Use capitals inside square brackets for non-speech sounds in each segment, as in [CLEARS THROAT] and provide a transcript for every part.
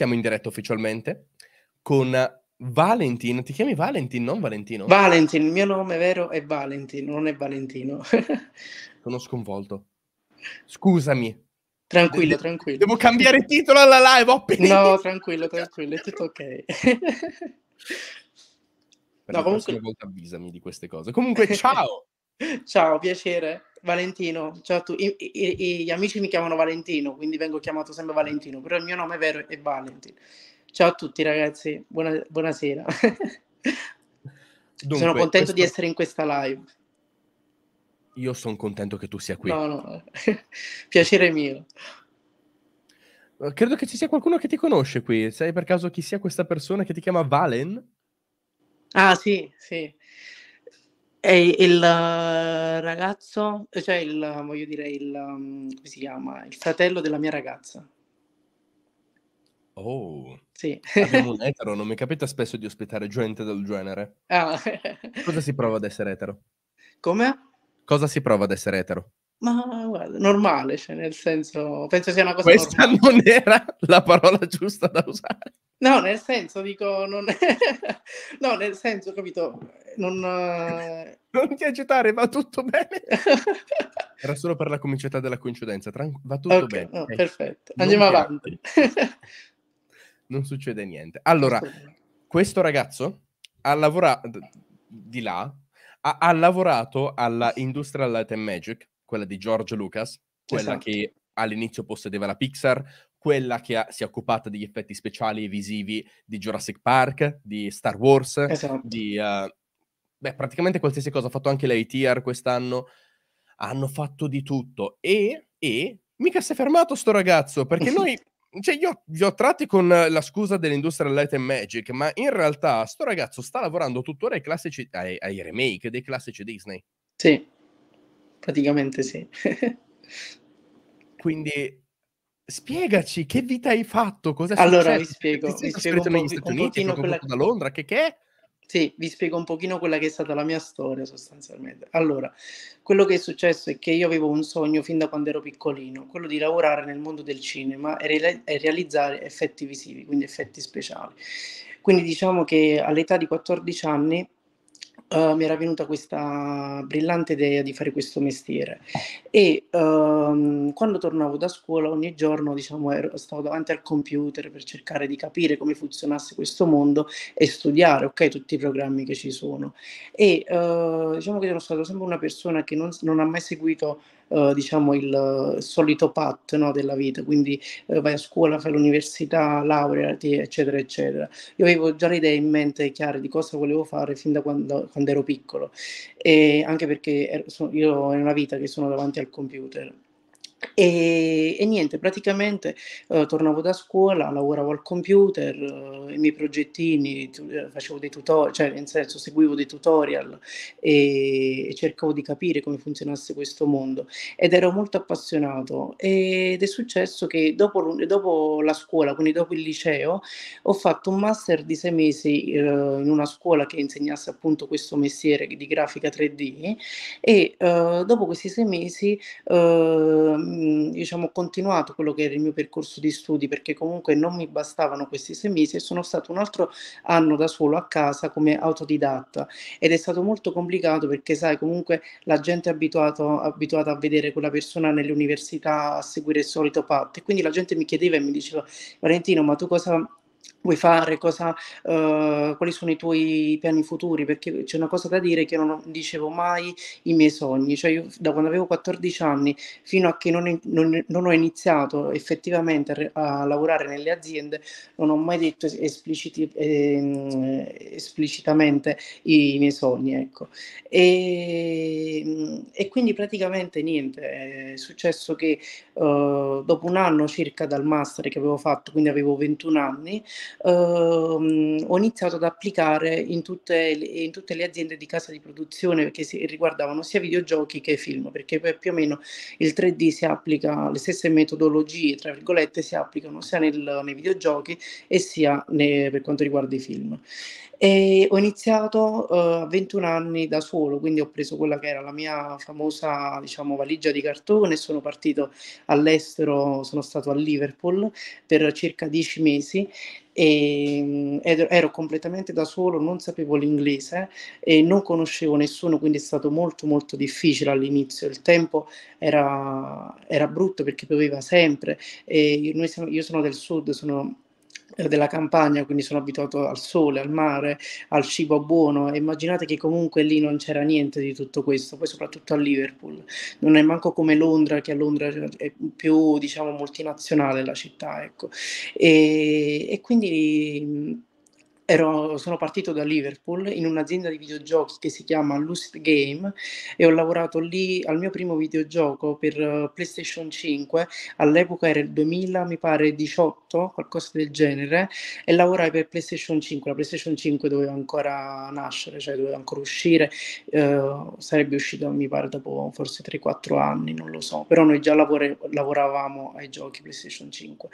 siamo in diretta ufficialmente con Valentin. Ti chiami Valentin, non Valentino? Valentin, il mio nome vero è Valentin, non è Valentino. [LAUGHS] Sono sconvolto. Scusami. Tranquillo, devo, tranquillo. Devo cambiare titolo alla live, ho appena... No, tranquillo, tranquillo, è tutto ok. [LAUGHS] no, comunque... volta avvisami di queste cose. Comunque, [LAUGHS] ciao! Ciao, piacere. Valentino, ciao a tutti. Gli amici mi chiamano Valentino, quindi vengo chiamato sempre Valentino, però il mio nome è vero è Valentino. Ciao a tutti ragazzi, Buona, buonasera. Dunque, sono contento questo... di essere in questa live. Io sono contento che tu sia qui. No, no, [LAUGHS] piacere mio. Eh, credo che ci sia qualcuno che ti conosce qui. Sai per caso chi sia questa persona che ti chiama Valen? Ah, sì, sì. E il ragazzo, cioè il, voglio dire, il, mm, come si chiama? Il fratello della mia ragazza. Oh, sì. abbiamo un [LAUGHS] etero, non mi capita spesso di ospitare gente del genere. Ah. [LAUGHS] Cosa si prova ad essere etero? Come? Cosa si prova ad essere etero? Ma guarda, normale, cioè nel senso, penso sia una cosa Questa normale. non era la parola giusta da usare. No, nel senso, dico, non... è... [LAUGHS] no, nel senso, capito, non... Eh, non ti agitare, va tutto bene. [LAUGHS] era solo per la comicità della coincidenza, Tran- va tutto okay, bene. No, perfetto, andiamo non avanti. [LAUGHS] non succede niente. Allora, questo, questo ragazzo ha lavorato, di là, ha, ha lavorato alla Industrial Light and Magic, quella di George Lucas, quella esatto. che all'inizio possedeva la Pixar, quella che ha, si è occupata degli effetti speciali e visivi di Jurassic Park, di Star Wars, esatto. di uh, beh, praticamente qualsiasi cosa. Ha fatto anche l'ITR quest'anno. Hanno fatto di tutto. E, e mica si è fermato sto ragazzo, perché [LAUGHS] noi... cioè, io vi ho tratti con la scusa dell'industria Light and Magic, ma in realtà sto ragazzo sta lavorando tuttora ai classici, ai, ai remake dei classici Disney. Sì, praticamente sì. [LAUGHS] Quindi spiegaci che vita hai fatto, cosa Allora vi spiego, vi spiego un, po- un pochino quella... da Londra, che che Sì, vi spiego un pochino quella che è stata la mia storia sostanzialmente. Allora, quello che è successo è che io avevo un sogno fin da quando ero piccolino, quello di lavorare nel mondo del cinema e, re- e realizzare effetti visivi, quindi effetti speciali. Quindi diciamo che all'età di 14 anni Uh, mi era venuta questa brillante idea di fare questo mestiere e um, quando tornavo da scuola ogni giorno diciamo, ero, stavo davanti al computer per cercare di capire come funzionasse questo mondo e studiare okay, tutti i programmi che ci sono e uh, diciamo che sono stata sempre una persona che non, non ha mai seguito eh, diciamo il solito pat no, della vita, quindi eh, vai a scuola, fai l'università, laureati, eccetera, eccetera. Io avevo già le idee in mente chiare di cosa volevo fare fin da quando, quando ero piccolo, e anche perché ero, sono, io è una vita che sono davanti al computer e, e, niente, praticamente eh, tornavo da scuola, lavoravo al computer, eh, i miei progettini, tu, eh, facevo dei tutorial, cioè nel senso seguivo dei tutorial e, e, cercavo di capire come funzionasse questo mondo ed ero molto appassionato ed è successo che dopo, dopo la scuola, quindi dopo il liceo, ho fatto un master di sei mesi in una scuola che insegnasse appunto questo mestiere di grafica 3D e dopo questi sei mesi Mhmm, diciamo, continuato quello che era il mio percorso di studi perché comunque non mi bastavano questi sei mesi e sono stato un altro anno da solo a casa come autodidatta ed è stato molto complicato perché sai comunque la gente è abituato, abituata a vedere quella persona nelle università, a seguire il solito patto e quindi la gente mi chiedeva e mi diceva Valentino ma tu cosa vuoi fare, cosa, uh, quali sono i tuoi piani futuri, perché c'è una cosa da dire che non dicevo mai i miei sogni, cioè io da quando avevo 14 anni fino a che non, non, non ho iniziato effettivamente a, a, lavorare nelle aziende, non ho mai detto espliciti, eh, esplicitamente i, i, miei sogni, ecco. E, ehm, e, quindi praticamente niente, è successo che uh, dopo un anno circa dal master che avevo fatto, quindi avevo 21 anni, ehm, ho iniziato ad applicare in tutte, le, in tutte, le, aziende di casa di produzione che si, riguardavano sia videogiochi che film, perché poi più o meno il 3D si applica, le stesse metodologie, tra virgolette, si applicano sia nel, nei videogiochi e sia nei, per quanto riguarda i film. E ho iniziato eh, a uh, 21 anni da solo, quindi ho preso quella che era la mia famosa diciamo, valigia di cartone sono partito all'estero, sono stato a Liverpool per circa 10 mesi e, ehm, ero completamente da solo, non sapevo l'inglese e non conoscevo nessuno, quindi è stato molto molto difficile all'inizio, il tempo era, era brutto perché pioveva sempre e noi siamo, io sono del sud, sono eh, della campagna, quindi sono abituato al sole, al mare, al cibo buono. Immaginate che comunque lì non c'era niente di tutto questo, poi soprattutto a Liverpool. Non è manco come Londra, che a Londra è più, diciamo, multinazionale la città, ecco. E, e quindi Ero, sono partito da Liverpool in un'azienda di videogiochi che si chiama Lucid Game e ho lavorato lì al mio primo videogioco per eh, PlayStation 5, all'epoca era il 2000, mi pare 18, qualcosa del genere, e lavorai per PlayStation 5, la PlayStation 5 doveva ancora nascere, cioè doveva ancora uscire, uh, sarebbe uscito mi pare dopo forse 3-4 anni, non lo so, però noi già lavore, lavoravamo ai giochi PlayStation 5.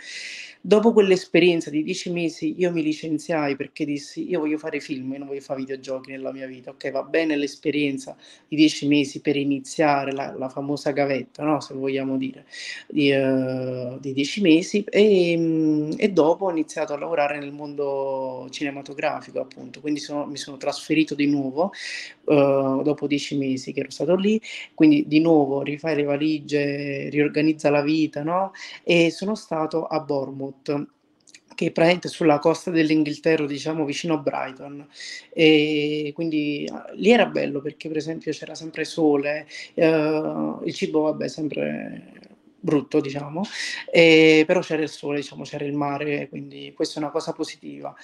Dopo quell'esperienza di 10 mesi io mi licenziai perché dissi io voglio fare film, io non voglio fare videogiochi nella mia vita, ok va bene l'esperienza di dieci mesi per iniziare la, la famosa gavetta, no? se vogliamo dire, di, uh, di dieci mesi e, ehm, e, dopo ho iniziato a lavorare nel mondo cinematografico appunto, quindi sono, mi sono trasferito di nuovo uh, dopo dieci mesi che ero stato lì, quindi di nuovo rifai le valigie, riorganizza la vita, no? e sono stato a Bournemouth che è presente sulla costa dell'Inghilterra, diciamo vicino a Brighton. E quindi ah, lì era bello perché per esempio c'era sempre sole, eh, il cibo vabbè sempre brutto, diciamo, e, però c'era il sole, diciamo, c'era il mare, quindi questa è una cosa positiva.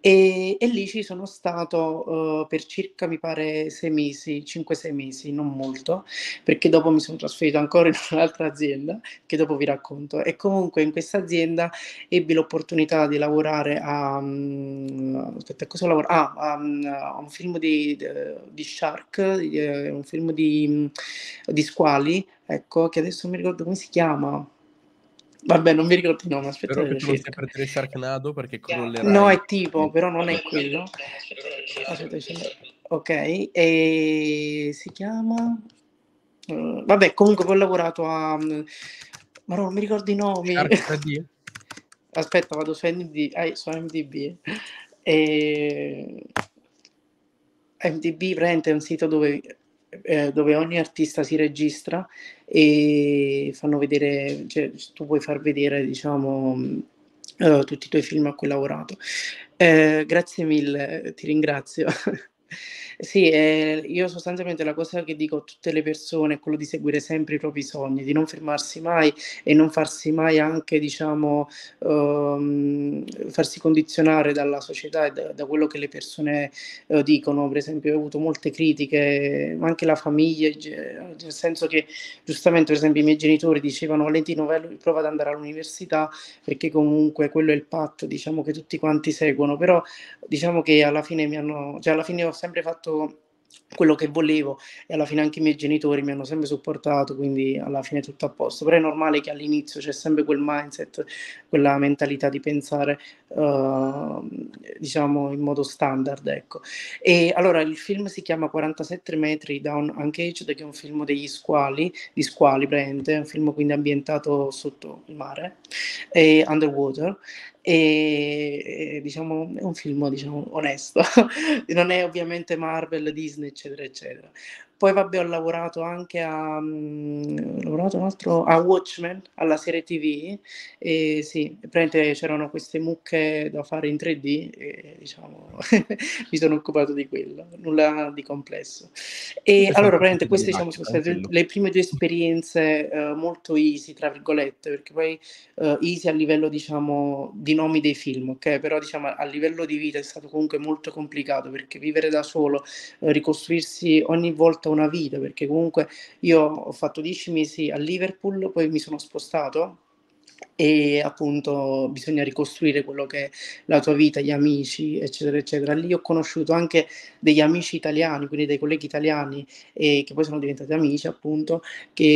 E, e lì ci sono stato uh, per circa, mi pare, sei mesi, 5-6 mesi, non molto, perché dopo mi sono trasferito ancora in [LAUGHS] un'altra azienda, che dopo vi racconto, e comunque in questa azienda ebbi l'opportunità di lavorare a... Um, aspetta, cosa lavoro? Ah, a, mm, a un film di, di Shark, eh, un film di, mm, di squali, ecco, che adesso non mi ricordo come si chiama. Vabbè, non mi ricordo il nome, aspetta. Spero che tu sia per dire Sharknado perché crollerà. No, è tipo, però non è quello. Aspetta, Ok, e si chiama... Uh, vabbè, comunque ho lavorato a... Ma non mi ricordo i nomi. Sharknado? [LAUGHS] aspetta, vado su MDB. Ah, eh, su MDB. E... MDB prende un sito dove, eh, dove ogni artista si registra e fanno vedere, cioè, tu puoi far vedere diciamo, uh, tutti i tuoi film a cui hai lavorato. Eh, grazie mille, ti ringrazio. [LAUGHS] Sì, eh, io sostanzialmente la cosa che dico a tutte le persone è quello di seguire sempre i propri sogni, di non fermarsi mai e non farsi mai anche, diciamo, um, farsi condizionare dalla società e da, da quello che le persone uh, dicono. Per esempio, ho avuto molte critiche, ma anche la famiglia, nel senso che giustamente, per esempio, i miei genitori dicevano Valentino, vai, prova ad andare all'università perché comunque quello è il patto, diciamo, che tutti quanti seguono, però diciamo che alla fine mi hanno, cioè alla fine ho sempre fatto fatto quello che volevo e alla fine anche i miei genitori mi hanno sempre supportato, quindi alla fine tutto a posto. Però è normale che all'inizio c'è sempre quel mindset, quella mentalità di pensare, uh, diciamo, in modo standard, ecco. E allora il film si chiama 47 metri down uncaged, che è un film degli squali, di squali praticamente, è un film quindi ambientato sotto il mare, e underwater, e, diciamo è un film diciamo, onesto, [LAUGHS] non è ovviamente Marvel, Disney eccetera eccetera, poi vabbè ho lavorato anche a, um, lavorato altro, a Watchmen, alla serie TV, e sì, praticamente c'erano queste mucche da fare in 3D e diciamo [LAUGHS] mi sono occupato di quello, nulla di complesso. E esatto, allora praticamente queste diciamo, sono state le prime due esperienze uh, molto easy, tra virgolette, perché poi uh, easy a livello diciamo di nomi dei film, ok? Però diciamo a livello di vita è stato comunque molto complicato perché vivere da solo, uh, ricostruirsi ogni volta tutta una vita, perché comunque io ho fatto dieci mesi a Liverpool, poi mi sono spostato e appunto bisogna ricostruire quello che è la tua vita, gli amici, eccetera, eccetera. Lì ho conosciuto anche degli amici italiani, quindi dei colleghi italiani eh, che poi sono diventati amici, appunto, che,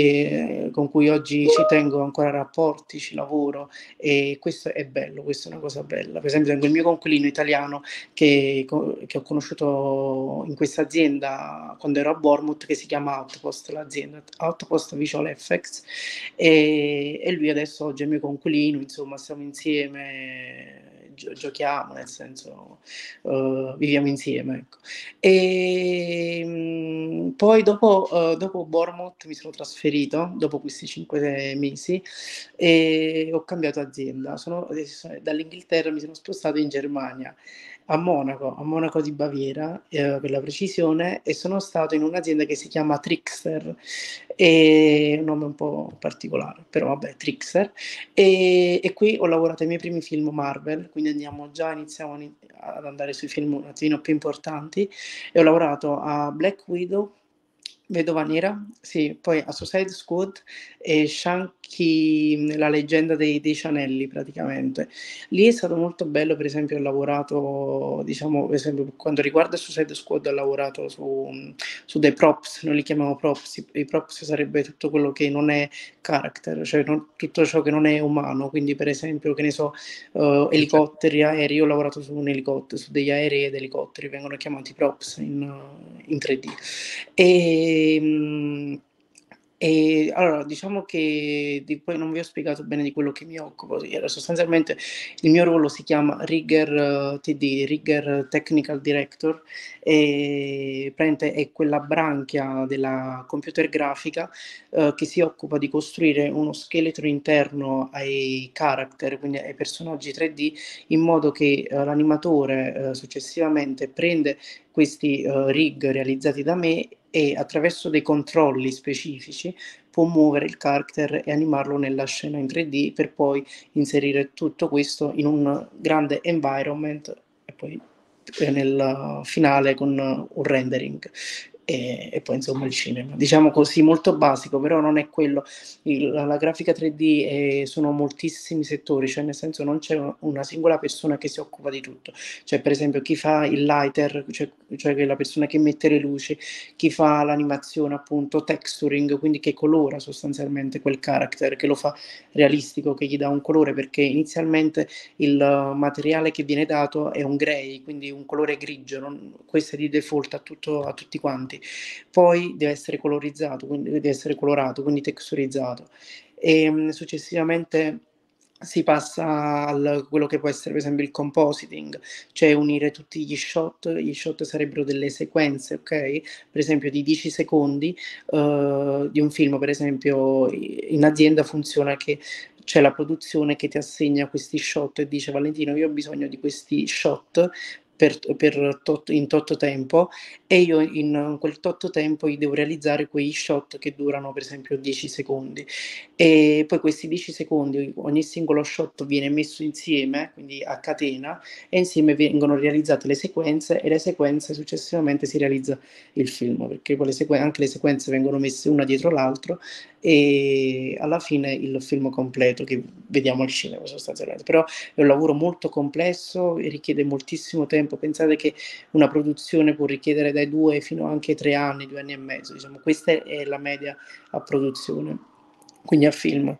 eh, con cui oggi ci tengo ancora rapporti, ci lavoro e questo è bello, questa è una cosa bella. Per esempio tengo il mio conquilino italiano che, che ho conosciuto in questa azienda quando ero a Bournemouth che si chiama Outpost, l'azienda Outpost Visual FX e, e lui adesso oggi è il mio conquilino coinquilino, insomma, stiamo insieme, gio- giochiamo, nel senso, uh, viviamo insieme. Ecco. E ehm, mh, poi dopo, uh, dopo Bournemouth mi sono trasferito, dopo questi cinque mesi, e ho cambiato azienda. Sono, dall'Inghilterra mi sono spostato in Germania a Monaco, a Monaco di Baviera eh, per la precisione, e sono stato in un'azienda che si chiama Trixer, è un nome un po' particolare, però vabbè, Trixer, e, e qui ho lavorato ai miei primi film Marvel, quindi andiamo già, iniziamo ad andare sui film un attimino più importanti, e ho lavorato a Black Widow, Vedova Nera, sì, poi A Suicide Squad e Shanky, la leggenda dei, dei Chanelli praticamente. Lì è stato molto bello, per esempio ho lavorato, diciamo, per esempio quando riguarda Suicide Squad ho lavorato su, su dei props, noi li chiamiamo props, i, props sarebbe tutto quello che non è character, cioè non, tutto ciò che non è umano, quindi per esempio, che ne so, uh, elicotteri, aerei, io ho lavorato su un elicottero, su degli aerei ed elicotteri, vengono chiamati props in, in 3D. E Ehm, e, allora, diciamo che di, poi non vi ho spiegato bene di quello che mi occupo. Sostanzialmente il mio ruolo si chiama Rigger eh, TD, Rigger Technical Director, e è quella branchia della computer grafica uh, che si occupa di costruire uno scheletro interno ai character, quindi ai personaggi 3D, in modo che uh, l'animatore successivamente prende questi rig realizzati da me e attraverso dei controlli specifici può muovere il character e animarlo nella scena in 3D per poi inserire tutto questo in un grande environment e poi eh, nel finale con un rendering e, e, poi insomma il cinema. Diciamo così, molto basico, però non è quello. Il, la, la, grafica 3D è, eh, sono moltissimi settori, cioè nel senso non c'è una singola persona che si occupa di tutto. Cioè per esempio chi fa il lighter, cioè, cioè la persona che mette le luci, chi fa l'animazione appunto, texturing, quindi che colora sostanzialmente quel character, che lo fa realistico, che gli dà un colore, perché inizialmente il materiale che viene dato è un grey, quindi un colore grigio, non, questo è di default a, tutto, a tutti quanti importanti. Poi deve essere colorizzato, quindi deve essere colorato, quindi texturizzato. E ehm, successivamente si passa a quello che può essere per esempio il compositing, cioè unire tutti gli shot, gli shot sarebbero delle sequenze, ok? Per esempio di 10 secondi uh, di un film, per esempio in azienda funziona che c'è la produzione che ti assegna questi shot e dice Valentino io ho bisogno di questi shot per, per tot, in tot tempo e io in quel tot tempo devo realizzare quei shot che durano per esempio 10 secondi e poi questi 10 secondi ogni singolo shot viene messo insieme quindi a catena e insieme vengono realizzate le sequenze e le sequenze successivamente si realizza il film perché poi le sequen- anche le sequenze vengono messe una dietro l'altro e alla fine il film completo che vediamo al cinema sostanzialmente però è un lavoro molto complesso e richiede moltissimo tempo tempo. Pensate che una produzione può richiedere dai due fino anche tre anni, due anni e mezzo, diciamo, questa è la media a produzione quindi a film.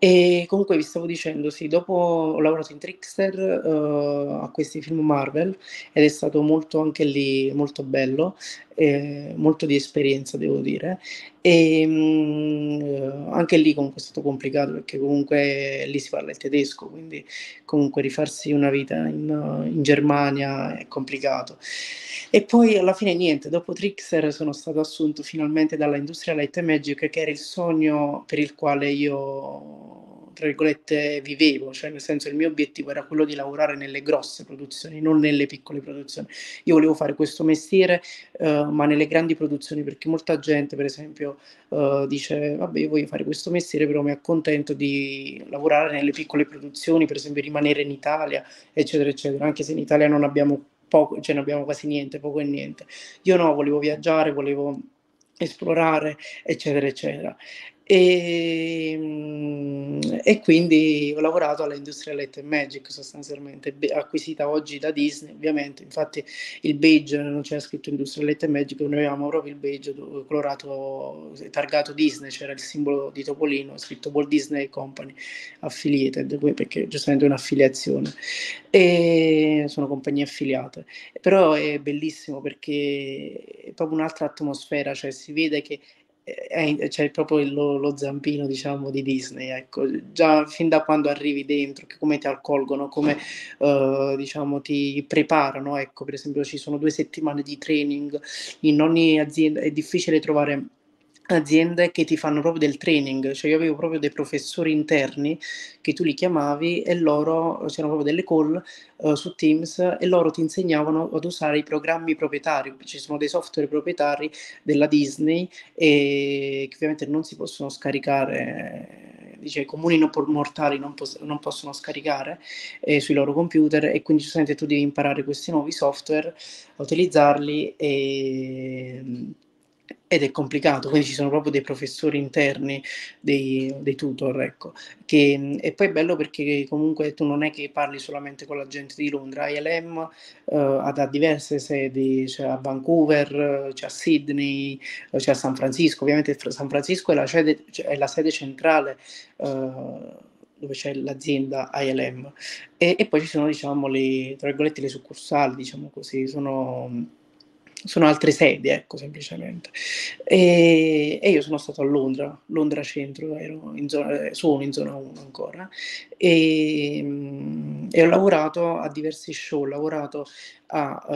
E comunque vi stavo dicendo, sì, dopo ho lavorato in Trickster uh, a questi film Marvel ed è stato molto anche lì molto bello, eh, molto di esperienza devo dire. E ehm, mh, anche lì comunque è stato complicato perché comunque lì si parla il tedesco, quindi comunque rifarsi una vita in, in Germania è complicato. E poi alla fine niente, dopo Trickster sono stato assunto finalmente dalla Industrial Light Magic che era il sogno per il quale io tra virgolette, vivevo, cioè nel senso il mio obiettivo era quello di lavorare nelle grosse produzioni, non nelle piccole produzioni. Io volevo fare questo mestiere, uh, ma nelle grandi produzioni, perché molta gente, per esempio, uh, dice, vabbè, io voglio fare questo mestiere, però mi accontento di lavorare nelle piccole produzioni, per esempio rimanere in Italia, eccetera, eccetera, anche se in Italia non abbiamo poco, cioè non abbiamo quasi niente, poco e niente. Io no, volevo viaggiare, volevo esplorare, eccetera, eccetera. E, ehm, e, quindi ho lavorato alla all'Industria Light Magic sostanzialmente, acquisita oggi da Disney ovviamente, infatti il beige non c'era scritto Industria Light Magic, noi avevamo proprio il beige colorato, targato Disney, c'era il simbolo di Topolino, scritto Walt Disney Company Affiliated, perché giustamente è un'affiliazione, e sono compagnie affiliate, però è bellissimo perché è proprio un'altra atmosfera, cioè si vede che eh, cioè proprio lo, lo, zampino diciamo di Disney ecco già fin da quando arrivi dentro come ti accolgono come eh, diciamo ti preparano ecco per esempio ci sono due settimane di training in ogni azienda è difficile trovare aziende che ti fanno proprio del training, cioè io avevo proprio dei professori interni che tu li chiamavi e loro, eh, c'erano proprio delle call uh, su Teams e loro ti insegnavano ad usare i programmi proprietari, ci sono dei software proprietari della Disney e che ovviamente non si possono scaricare, dice, i comuni non mortali non, pos- non possono scaricare eh, sui loro computer e quindi giustamente tu devi imparare questi nuovi software, utilizzarli e ed è complicato, quindi ci sono proprio dei professori interni, dei, dei tutor, ecco. Che, e poi è bello perché comunque tu non è che parli solamente con la gente di Londra, ILM eh, ha diverse sedi, c'è cioè a Vancouver, c'è cioè a Sydney, c'è cioè a San Francisco, ovviamente San Francisco è la, sede, cioè è la sede centrale eh, dove c'è l'azienda ILM e, e, poi ci sono diciamo le, tra virgolette, le succursali, diciamo così, sono sono altre sedi, ecco, semplicemente. E, e, io sono stato a Londra, Londra centro, in zona, sono in zona 1 ancora, e, e, ho lavorato a diversi show, ho lavorato a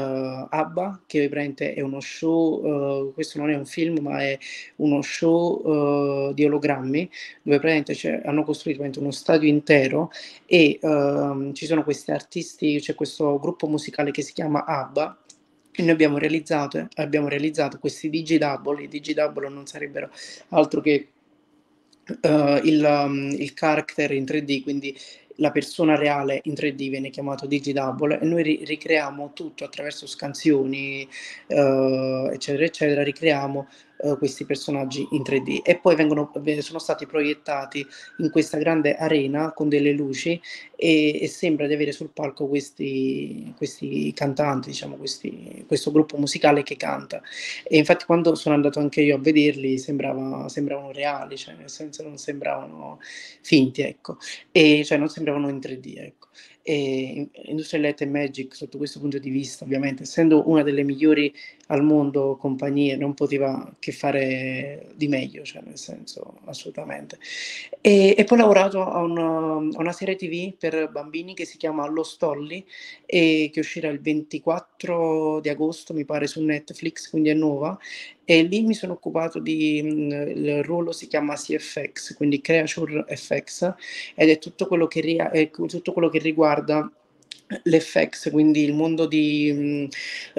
uh, ABBA, che praticamente è uno show, uh, questo non è un film, ma è uno show uh, di ologrammi, dove praticamente cioè, hanno costruito uno stadio intero e ehm, ci sono questi artisti, c'è questo gruppo musicale che si chiama ABBA, che noi abbiamo realizzato, eh, abbiamo realizzato questi digidouble, i digidouble non sarebbero altro che uh, il, um, il character in 3D, quindi la persona reale in 3D viene chiamato digidouble e noi ri- ricreiamo tutto attraverso scansioni, uh, eccetera, eccetera, ricreiamo eh, questi personaggi in 3D e poi vengono, sono stati proiettati in questa grande arena con delle luci e, e sembra di avere sul palco questi, questi cantanti, diciamo, questi, questo gruppo musicale che canta. E infatti quando sono andato anche io a vederli sembrava, sembravano reali, cioè nel senso non sembravano finti, ecco, e cioè non sembravano in 3D, ecco. E Industrial Light and Magic, sotto questo punto di vista, ovviamente, essendo una delle migliori al mondo compagnie, non poteva che fare di meglio, cioè nel senso assolutamente. E, e poi ho lavorato a una, a una, serie TV per bambini che si chiama Lo Stolli e che uscirà il 24 di agosto, mi pare, su Netflix, quindi è nuova. E lì mi sono occupato di, mm, il ruolo si chiama CFX, quindi Creature FX, ed è tutto quello che, ria, è tutto quello che riguarda l'FX, quindi il mondo di... Mhmm,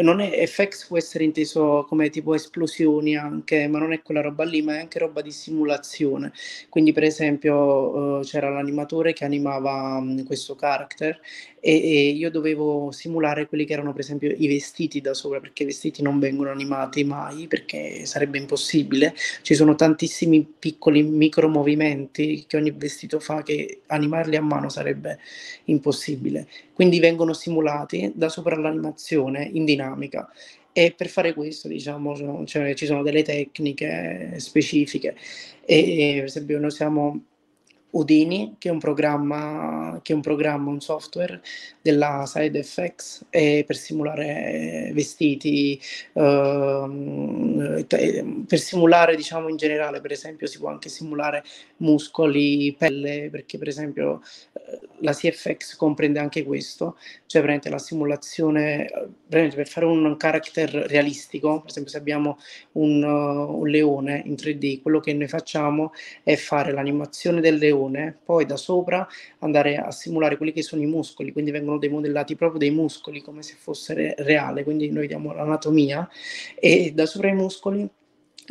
non è, FX può essere inteso come tipo esplosioni anche, ma non è quella roba lì, ma è anche roba di simulazione. Quindi per esempio eh, c'era l'animatore che animava mh, mhmm, questo character e, e, io dovevo simulare quelli che erano per esempio i vestiti da sopra, perché i vestiti non vengono animati mai, perché sarebbe impossibile. Ci sono tantissimi piccoli micro movimenti che ogni vestito fa che animarli a mano sarebbe impossibile quindi vengono simulati da sopra l'animazione in dinamica e per fare questo diciamo cioè, ci sono delle tecniche specifiche e, e per esempio noi siamo Udini, che è, un programma, che è un programma, un software della SideFX per simulare vestiti, eh, per simulare diciamo in generale, per esempio si può anche simulare muscoli, pelle, perché per esempio eh, la CFX comprende anche questo, cioè prende la simulazione, per fare un character realistico, per esempio se abbiamo un, un leone in 3D, quello che noi facciamo è fare l'animazione del leone pressione, poi da sopra andare a simulare quelli che sono i muscoli, quindi vengono demodellati proprio dei muscoli come se fosse reale, quindi noi vediamo l'anatomia e da sopra i muscoli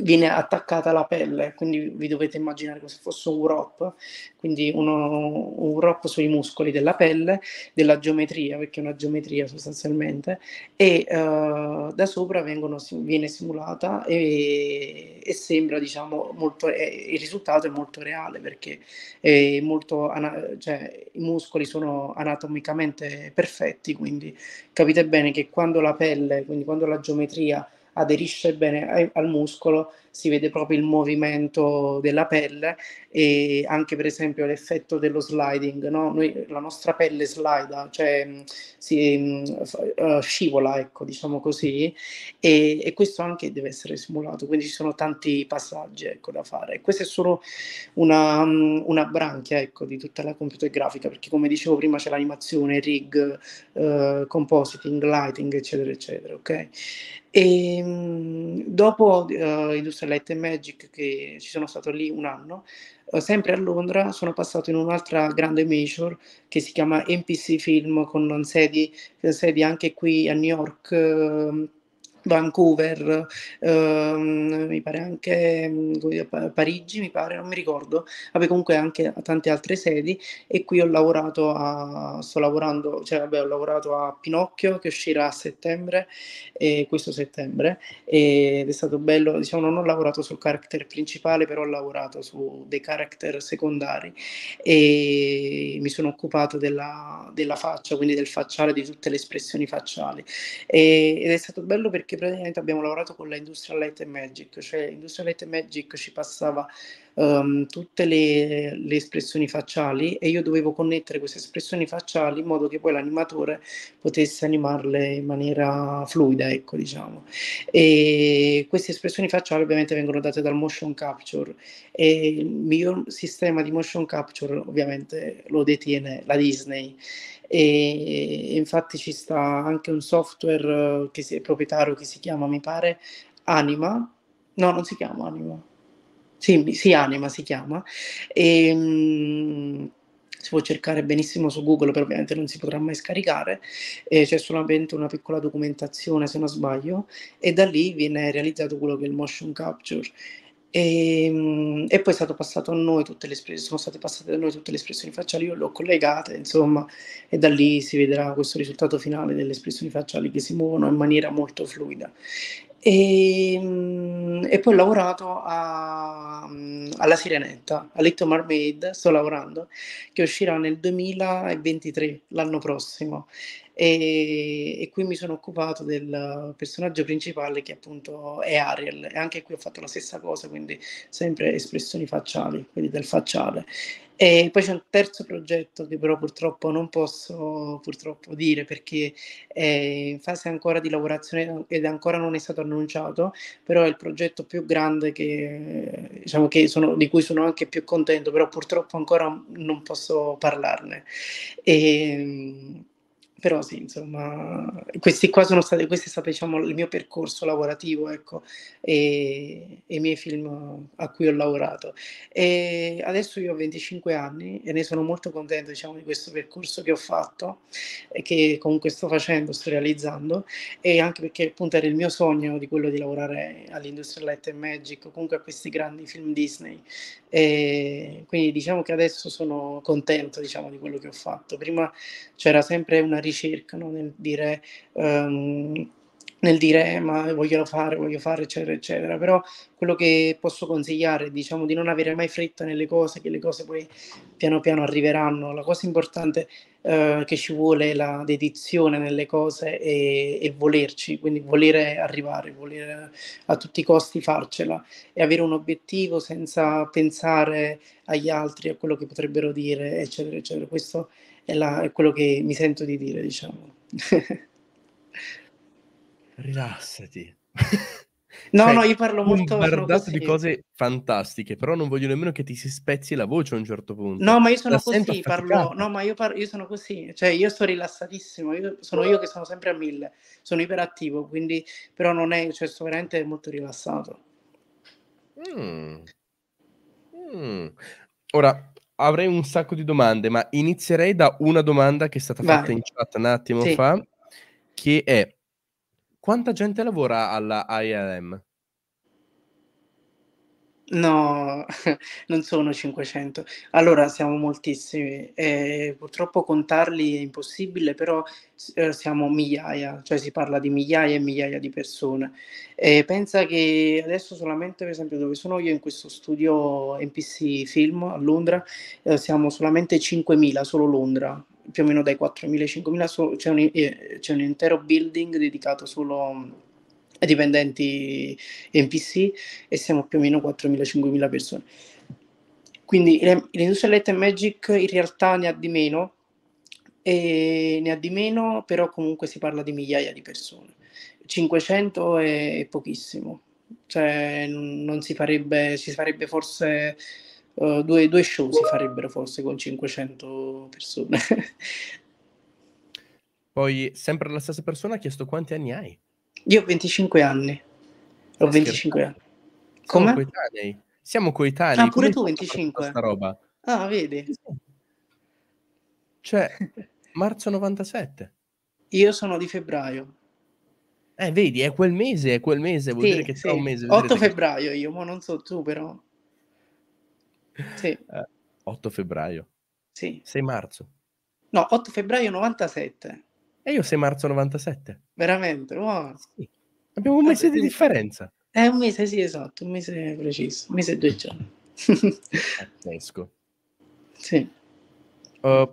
viene attaccata alla pelle, quindi vi dovete immaginare come se fosse un wrap, quindi uno, un wrap sui muscoli della pelle, della geometria, perché è una geometria sostanzialmente, e uh, da sopra vengono, viene simulata e, e sembra, diciamo, molto, è, il risultato è molto reale perché è molto cioè, i muscoli sono anatomicamente perfetti, quindi capite bene che quando la pelle, quindi quando la geometria aderisce bene ai, al muscolo si vede proprio il movimento della pelle e anche per esempio l'effetto dello sliding, no? Noi, la nostra pelle slida, cioè mm, si uh, scivola, ecco, diciamo così, e, e, questo anche deve essere simulato, quindi ci sono tanti passaggi ecco, da fare. questa è solo una, mm, una branchia ecco, di tutta la computer grafica, perché come dicevo prima c'è l'animazione, rig, uh, compositing, lighting, eccetera, eccetera, ok? E, dopo uh, eh, Industrial Light and Magic che ci sono stato lì un anno, eh, sempre a Londra sono passato in un'altra grande major che si chiama NPC Film con sedi, sedi anche qui a New York ehm, Vancouver, ehm, mi pare anche mm, Parigi, mi pare, non mi ricordo, vabbè comunque anche a tante altre sedi e qui ho lavorato a, sto lavorando, cioè vabbè ho lavorato a Pinocchio che uscirà a settembre, eh, questo settembre, ed è stato bello, diciamo non ho lavorato sul character principale però ho lavorato su dei character secondari e mi sono occupato della, della faccia, quindi del facciale, di tutte le espressioni facciali e, ed è stato bello perché praticamente abbiamo lavorato con la Industrial Light and Magic, cioè Industrial Light and Magic ci passava um, tutte le, le, espressioni facciali e io dovevo connettere queste espressioni facciali in modo che poi l'animatore potesse animarle in maniera fluida, ecco diciamo. E queste espressioni facciali ovviamente vengono date dal motion capture e il miglior sistema di motion capture ovviamente lo detiene la Disney e infatti ci sta anche un software eh, che si, è proprietario che si chiama, mi pare, Anima. No, non si chiama Anima. Sì, sì Anima si chiama. E, ehm, si può cercare benissimo su Google, però ovviamente non si potrà mai scaricare, eh, c'è solamente una piccola documentazione se non sbaglio, e da lì viene realizzato quello che è il motion capture. E, ehm, e, poi sono state passate da noi tutte le espressioni facciali, io le ho collegate, insomma, e da lì si vedrà questo risultato finale delle espressioni facciali che si muovono in maniera molto fluida. E, ehm, e poi ho lavorato a, alla Sirenetta, a Little Mermaid, sto lavorando, che uscirà nel 2023, l'anno prossimo e, e qui mi sono occupato del personaggio principale che appunto è Ariel e anche qui ho fatto la stessa cosa, quindi sempre espressioni facciali, quindi del facciale. E poi c'è il terzo progetto che però purtroppo non posso purtroppo dire perché è in fase ancora di lavorazione ed ancora non è stato annunciato, però è il progetto più grande che, diciamo, che sono, di cui sono anche più contento, però purtroppo ancora non posso parlarne. E, ehm, però sì, insomma, questi qua sono stati, questo è stato diciamo, il mio percorso lavorativo, ecco, e, e, i miei film a cui ho lavorato. E adesso io ho 25 anni e ne sono molto contento, diciamo, di questo percorso che ho fatto e che comunque sto facendo, sto realizzando, e anche perché appunto era il mio sogno di quello di lavorare all'Industria Light and Magic, o comunque a questi grandi film Disney. E quindi diciamo che adesso sono contento, diciamo, di quello che ho fatto. Prima c'era sempre una ricerca, no? nel dire... Um, nel dire ma voglio fare, voglio fare, eccetera, eccetera. Però quello che posso consigliare è diciamo, di non avere mai fretta nelle cose, che le cose poi piano piano arriveranno. La cosa importante eh, che ci vuole è la dedizione nelle cose e, e volerci, quindi volere arrivare, volere a tutti i costi farcela e avere un obiettivo senza pensare agli altri, a quello che potrebbero dire, eccetera, eccetera. Questo è, la, è quello che mi sento di dire, diciamo. [LAUGHS] Rilassati. [LAUGHS] No, cioè, no, io parlo molto... Un bardato di cose fantastiche, però non voglio nemmeno che ti si spezzi la voce a un certo punto. No, ma io sono la così, parlo... No, ma io, par... io, sono così, cioè io sto rilassatissimo, io... sono io che sono sempre a mille, sono iperattivo, quindi... Però non è... cioè sto veramente molto rilassato. Mm. Mm. Ora, avrei un sacco di domande, ma inizierei da una domanda che è stata fatta in chat un attimo sì. fa, che è quanta gente lavora alla ILM? No, [LAUGHS] non sono 500. Allora, siamo moltissimi e eh, purtroppo contarli è impossibile, però eh, siamo migliaia, cioè si parla di migliaia e migliaia di persone. E eh, pensa che adesso solamente, per esempio, dove sono io in questo studio NPC Film a Londra, eh, siamo solamente 5.000, solo Londra, più o meno dai 4.000 ai 5.000, so- c'è, un, eh, c'è un intero building dedicato solo dipendenti NPC e siamo più o meno 4.000-5.000 persone. Quindi l'industria Light Magic in realtà ne ha di meno, ne ha di meno, però comunque si parla di migliaia di persone. 500 è pochissimo, cioè non si farebbe, si farebbe forse uh, due, due show si farebbero forse con 500 persone. [LAUGHS] Poi sempre la stessa persona ha chiesto quanti anni hai. Io ho 25 anni. Ho 25 anni. Come? Siamo coetanei. Siamo coetanei. Ah, pure Come tu 25. Questa roba. Ah, vedi. Cioè, [LAUGHS] marzo 97. Io sono di febbraio. Eh, vedi, è quel mese, è quel mese, vuol sì, dire che sì. un mese. 8 febbraio che... io, ma non so tu però. Sì. Eh, 8 febbraio. Sì. 6 marzo. No, 8 febbraio 97. E io 6 marzo 97. Veramente? Wow. Sì. Abbiamo un mese ah, di differenza. È un mese, sì, esatto, un mese preciso, un mese e due giorni. [LAUGHS] Pazzesco. sì. Uh,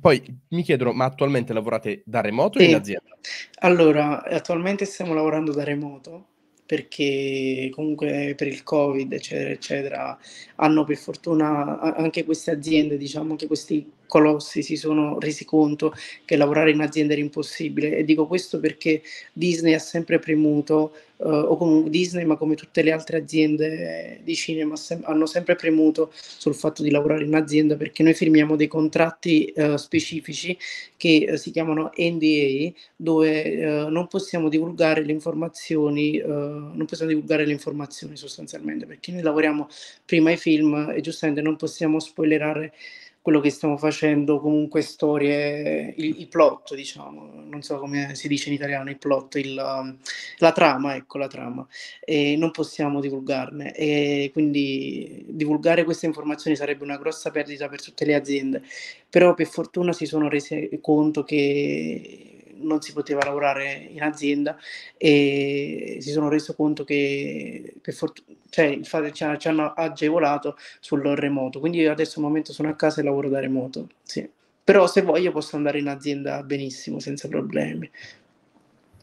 poi mi chiedono, ma attualmente lavorate da remoto sì. in azienda? Allora, attualmente stiamo lavorando da remoto perché comunque per il covid eccetera eccetera hanno per fortuna anche queste aziende diciamo che questi colossi si sono resi conto che lavorare in azienda era impossibile e dico questo perché Disney ha sempre premuto eh, o comunque Disney ma come tutte le altre aziende eh, di cinema sem- hanno sempre premuto sul fatto di lavorare in azienda perché noi firmiamo dei contratti eh, specifici che eh, si chiamano NDA dove eh, non possiamo divulgare le informazioni eh, non possiamo divulgare le informazioni sostanzialmente perché noi lavoriamo prima ai film e giustamente non possiamo spoilerare quello che stiamo facendo, comunque storie, il, il plot, diciamo, non so come si dice in italiano, il plot, il, um, la trama, ecco la trama, e non possiamo divulgarne e quindi divulgare queste informazioni sarebbe una grossa perdita per tutte le aziende, però per fortuna si sono rese conto che non si poteva lavorare in azienda e si sono reso conto che per fortuna cioè, infatti, ci, ci hanno agevolato sul remoto. Quindi io adesso al momento sono a casa e lavoro da remoto. Sì. Però se voglio posso andare in azienda benissimo, senza problemi.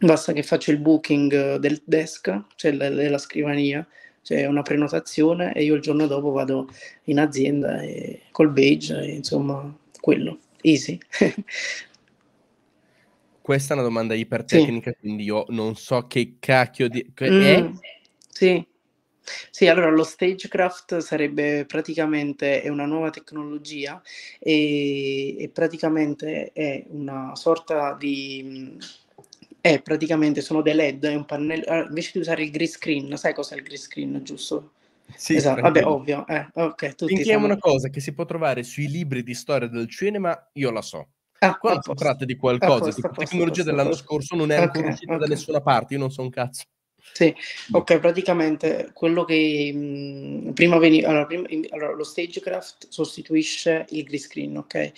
Basta che faccio il booking del desk, cioè della scrivania, cioè una prenotazione e io il giorno dopo vado in azienda e, col beige, e, insomma, quello, easy. [LAUGHS] Questa è una domanda ipertecnica, sì. quindi io non so che cacchio di... Che mm, sì. Sì, allora lo stagecraft sarebbe praticamente una nuova tecnologia e, e praticamente è una sorta di... Mm, è praticamente sono dei LED, è un pannello... Ah, invece di usare il green screen, sai cos'è il green screen, giusto? Sì, esatto. Vabbè, ovvio. Eh, okay, tutti Finché siamo... è una cosa che si può trovare sui libri di storia del cinema, io la so. Ah, qua si tratta di eh, qualcosa, apposta, apposta, tecnologia dell'anno scorso non è okay, ancora uscita okay. da nessuna parte, io non so un cazzo. Sì, ok, praticamente quello che mh, mhmm, prima veniva, allora, allora, lo stagecraft sostituisce il green screen, ok?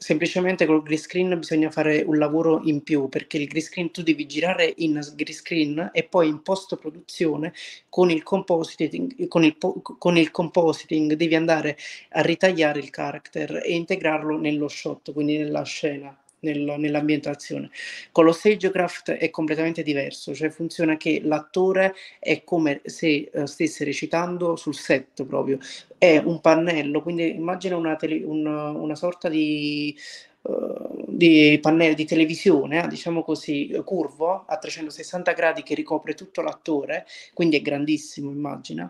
semplicemente col green screen bisogna fare un lavoro in più perché il green screen tu devi girare in green screen e poi in post produzione con il compositing, con il, con il compositing devi andare a ritagliare il character e integrarlo nello shot, quindi nella scena nel, nell'ambientazione. Con lo stagecraft è completamente diverso, cioè funziona che l'attore è come se uh, stesse recitando sul set proprio, è un pannello, quindi immagina una, tele, un, una sorta di... Uh, di pannello di televisione, eh, diciamo così, curvo a 360 gradi che ricopre tutto l'attore, quindi è grandissimo, immagina,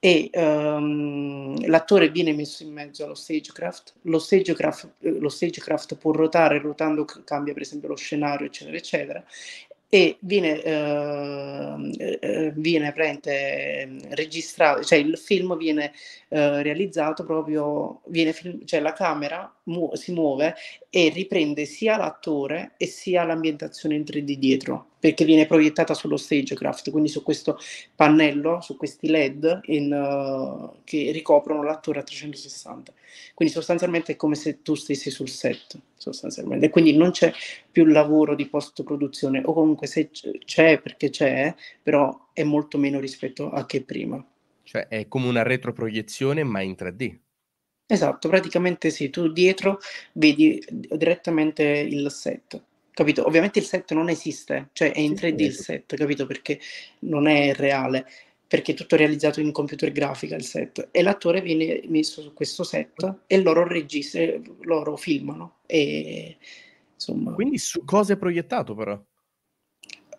e um, l'attore viene messo in mezzo allo stagecraft, lo stagecraft, eh, lo stagecraft può ruotare, ruotando cambia per esempio lo scenario, eccetera, eccetera, e viene, ehm, eh, viene prende, ehm, registrato, cioè il film viene eh, realizzato proprio, viene film, cioè la camera mu- si muove e riprende sia l'attore e sia l'ambientazione in 3D dietro, perché viene proiettata sullo stagecraft, quindi su questo pannello, su questi LED in, uh, che ricoprono l'attore a 360. Quindi sostanzialmente è come se tu stessi sul set, sostanzialmente. quindi non c'è più lavoro di post-produzione, o comunque se c'è perché c'è, però è molto meno rispetto a che prima. Cioè è come una retroproiezione ma in 3D. Esatto, praticamente sì, tu dietro vedi direttamente il set, capito? Ovviamente il set non esiste, cioè è in 3D il set, capito? Perché non è reale, perché è tutto realizzato in computer grafica il set e l'attore viene messo su questo set e loro registrano, loro filmano e insomma... Quindi su cosa è proiettato però?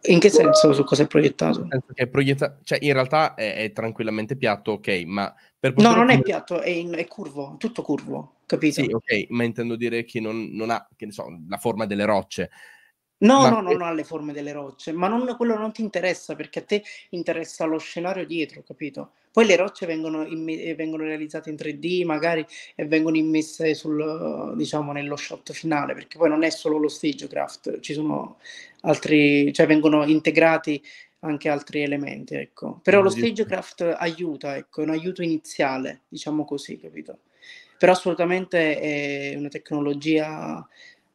In che senso su cosa è proiettato? È proietta... cioè, in realtà è, è, tranquillamente piatto, ok, ma per No, non è piatto, è, in... è curvo, tutto curvo, capito? Sì, ok, ma intendo dire che non, non ha, che so, la forma delle rocce. No, ma... no, no, no, alle forme delle rocce, ma non, quello non ti interessa perché a te interessa lo scenario dietro, capito? Poi le rocce vengono, imme- eh, vengono realizzate in 3D magari e vengono immesse sul, diciamo, nello shot finale, perché poi non è solo lo stagecraft, ci sono altri, cioè vengono integrati anche altri elementi, ecco. Però lo stagecraft aiuta, ecco, è un aiuto iniziale, diciamo così, capito? Però assolutamente è una tecnologia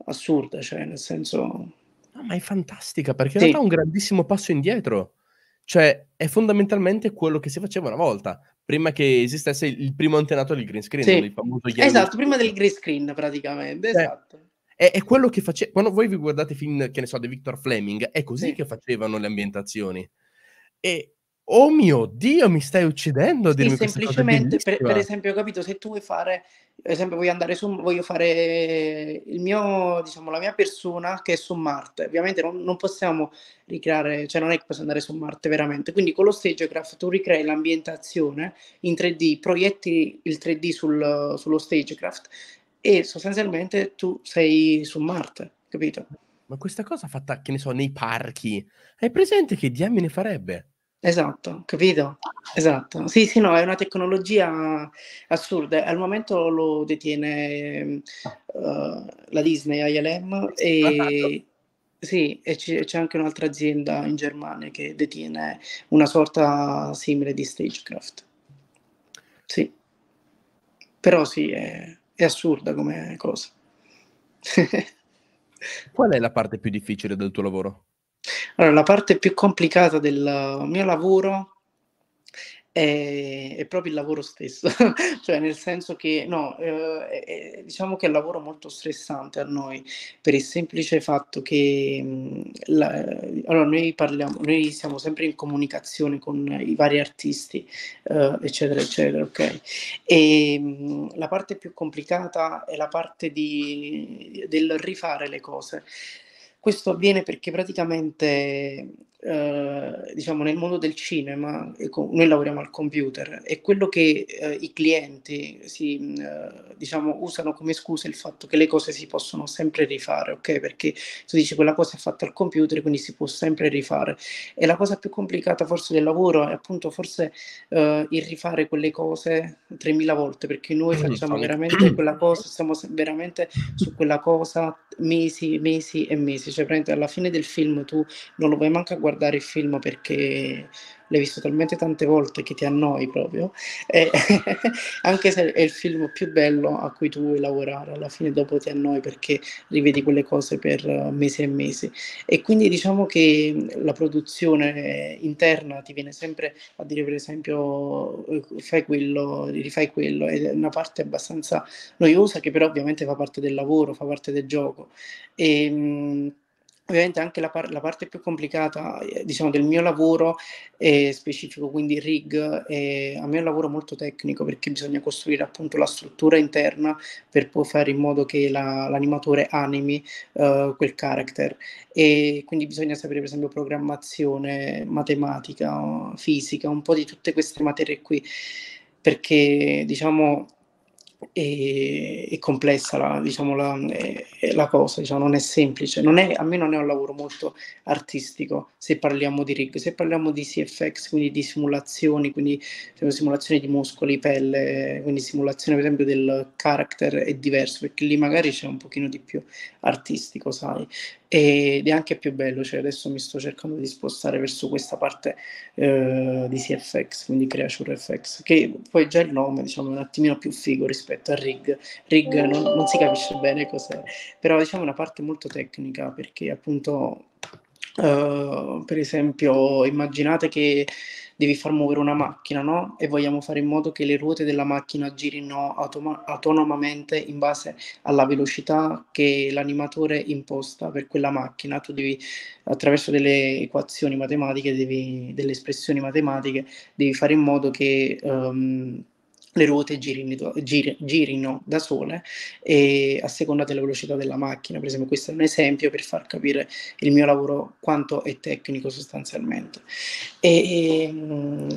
assurda, cioè nel senso No, ma è fantastica perché sì. in realtà è un grandissimo passo indietro. Cioè, è fondamentalmente quello che si faceva una volta, prima che esistesse il primo antenato del green screen, sì. il famoso Esatto, prima del green screen praticamente, cioè, esatto. È, è, quello che faceva, quando voi vi guardate film, che ne so, di Victor Fleming, è così sì. che facevano le ambientazioni. E oh mio Dio, mi stai uccidendo a dirmi sì, semplicemente, per, per, esempio, capito, se tu vuoi fare, per esempio, voglio andare su, voglio fare il mio, diciamo, la mia persona che è su Marte, ovviamente non, non possiamo ricreare, cioè non è che possiamo andare su Marte veramente, quindi con lo stagecraft tu ricrei l'ambientazione in 3D, proietti il 3D sul, sullo stagecraft e sostanzialmente tu sei su Marte, capito? Ma questa cosa fatta, che ne so, nei parchi, hai presente che diamine farebbe? Esatto, capito? Esatto. Sì, sì, no, è una tecnologia assurda. Al momento lo detiene uh, la Disney, ILM, e, esatto. sì, e c- c'è anche un'altra azienda in Germania che detiene una sorta simile di stagecraft. Sì. Però sì, è, è assurda come cosa. [LAUGHS] Qual è la parte più difficile del tuo lavoro? Allora, la parte più complicata del mio lavoro è, è proprio il lavoro stesso, [LAUGHS] cioè nel senso che no, eh, è, diciamo che è un lavoro molto stressante a noi per il semplice fatto che mh, mm, la, allora noi parliamo, noi siamo sempre in comunicazione con i vari artisti, eh, eccetera, eccetera, ok? E mh, mm, la parte più complicata è la parte di, del rifare le cose. Questo avviene perché praticamente eh, diciamo nel mondo del cinema con, noi lavoriamo al computer e quello che eh, i clienti si, eh, diciamo, usano come scusa è il fatto che le cose si possono sempre rifare, ok? Perché tu dici quella cosa è fatta al computer, quindi si può sempre rifare. E la cosa più complicata forse del lavoro è appunto forse eh, il rifare quelle cose 3000 volte, perché noi mm, facciamo veramente [CLEARS THROAT] quella cosa, stiamo veramente su quella cosa mesi, mesi e mesi, cioè alla fine del film tu non lo puoi manca guardare guardare il film perché l'hai visto talmente tante volte che ti annoi proprio, e, [LAUGHS] anche se è il film più bello a cui tu vuoi lavorare, alla fine dopo ti annoi perché rivedi quelle cose per mesi e mesi. E quindi diciamo che la produzione interna ti viene sempre a dire per esempio fai quello, rifai quello, è una parte abbastanza noiosa che però ovviamente fa parte del lavoro, fa parte del gioco. E, ehm, Ovviamente anche la, par- la parte più complicata eh, diciamo, del mio lavoro è specifico, quindi rig, è, a me è un lavoro molto tecnico perché bisogna costruire appunto la struttura interna per poi fare in modo che la, l'animatore animi uh, quel character e quindi bisogna sapere per esempio programmazione, matematica, fisica, un po' di tutte queste materie qui perché diciamo e, è complessa la, diciamo, la, è, eh, la cosa, diciamo, non è semplice, non è, almeno non è un lavoro molto artistico se parliamo di rig, se parliamo di CFX, quindi di simulazioni, quindi diciamo, simulazione di muscoli, pelle, quindi simulazione per esempio del character è diverso perché lì magari c'è un pochino di più artistico, sai, ed è anche più bello, cioè adesso mi sto cercando di spostare verso questa parte eh, di CFX, quindi Creature FX, che poi già il nome diciamo, è un attimino più figo rispetto rispetto a rig. Rig non, non si capisce bene cos'è, però diciamo una parte molto tecnica perché appunto Uh, per esempio, immaginate che devi far muovere una macchina, no? E vogliamo fare in modo che le ruote della macchina girino automa- autonomamente in base alla velocità che l'animatore imposta per quella macchina. Tu devi, attraverso delle equazioni matematiche, devi, delle espressioni matematiche, devi fare in modo che um, le ruote girino, gir, girino da sole a seconda della velocità della macchina. Per esempio, questo è un esempio per far capire il mio lavoro quanto è tecnico sostanzialmente. E, e, mm,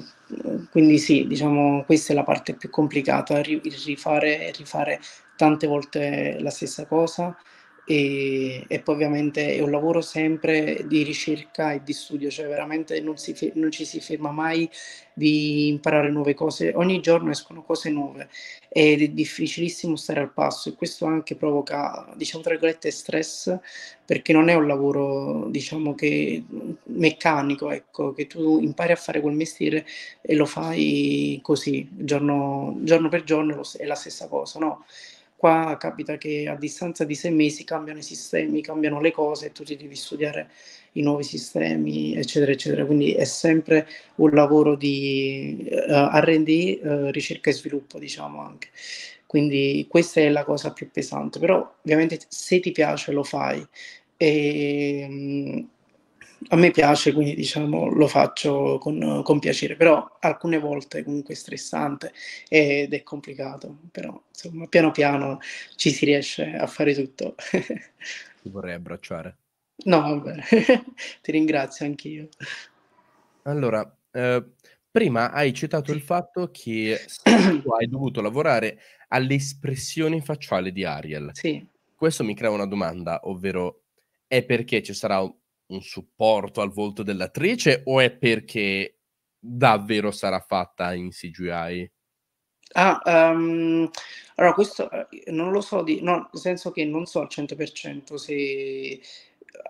quindi sì, diciamo, questa è la parte più complicata, rifare, rifare tante volte la stessa cosa, e, e, poi ovviamente è un lavoro sempre di ricerca e di studio, cioè veramente non, si, non, ci si ferma mai di imparare nuove cose, ogni giorno escono cose nuove ed è difficilissimo stare al passo e questo anche provoca, diciamo tra virgolette, stress perché non è un lavoro, diciamo che meccanico, ecco, che tu impari a fare quel mestiere e lo fai così, giorno, giorno per giorno è la stessa cosa, no? Qua capita che a distanza di sei mesi cambiano i sistemi, cambiano le cose e tu ti devi studiare i nuovi sistemi, eccetera, eccetera. Quindi è sempre un lavoro di uh, eh, RD, uh, eh, ricerca e sviluppo, diciamo anche. Quindi questa è la cosa più pesante, però ovviamente se ti piace lo fai. E, um, a me piace, quindi diciamo lo faccio con, con, piacere, però alcune volte comunque è stressante ed è complicato, però insomma piano piano ci si riesce a fare tutto. [LAUGHS] Ti vorrei abbracciare. No, vabbè, [LAUGHS] ti ringrazio anch'io. Allora, eh, prima hai citato il fatto che [CLEARS THROAT] hai dovuto lavorare all'espressione facciale di Ariel. Sì. Questo mi crea una domanda, ovvero è perché ci sarà un un supporto al volto dell'attrice o è perché davvero sarà fatta in CGI? Ah, um, allora questo eh, non lo so, di, no, nel senso che non so al 100% se...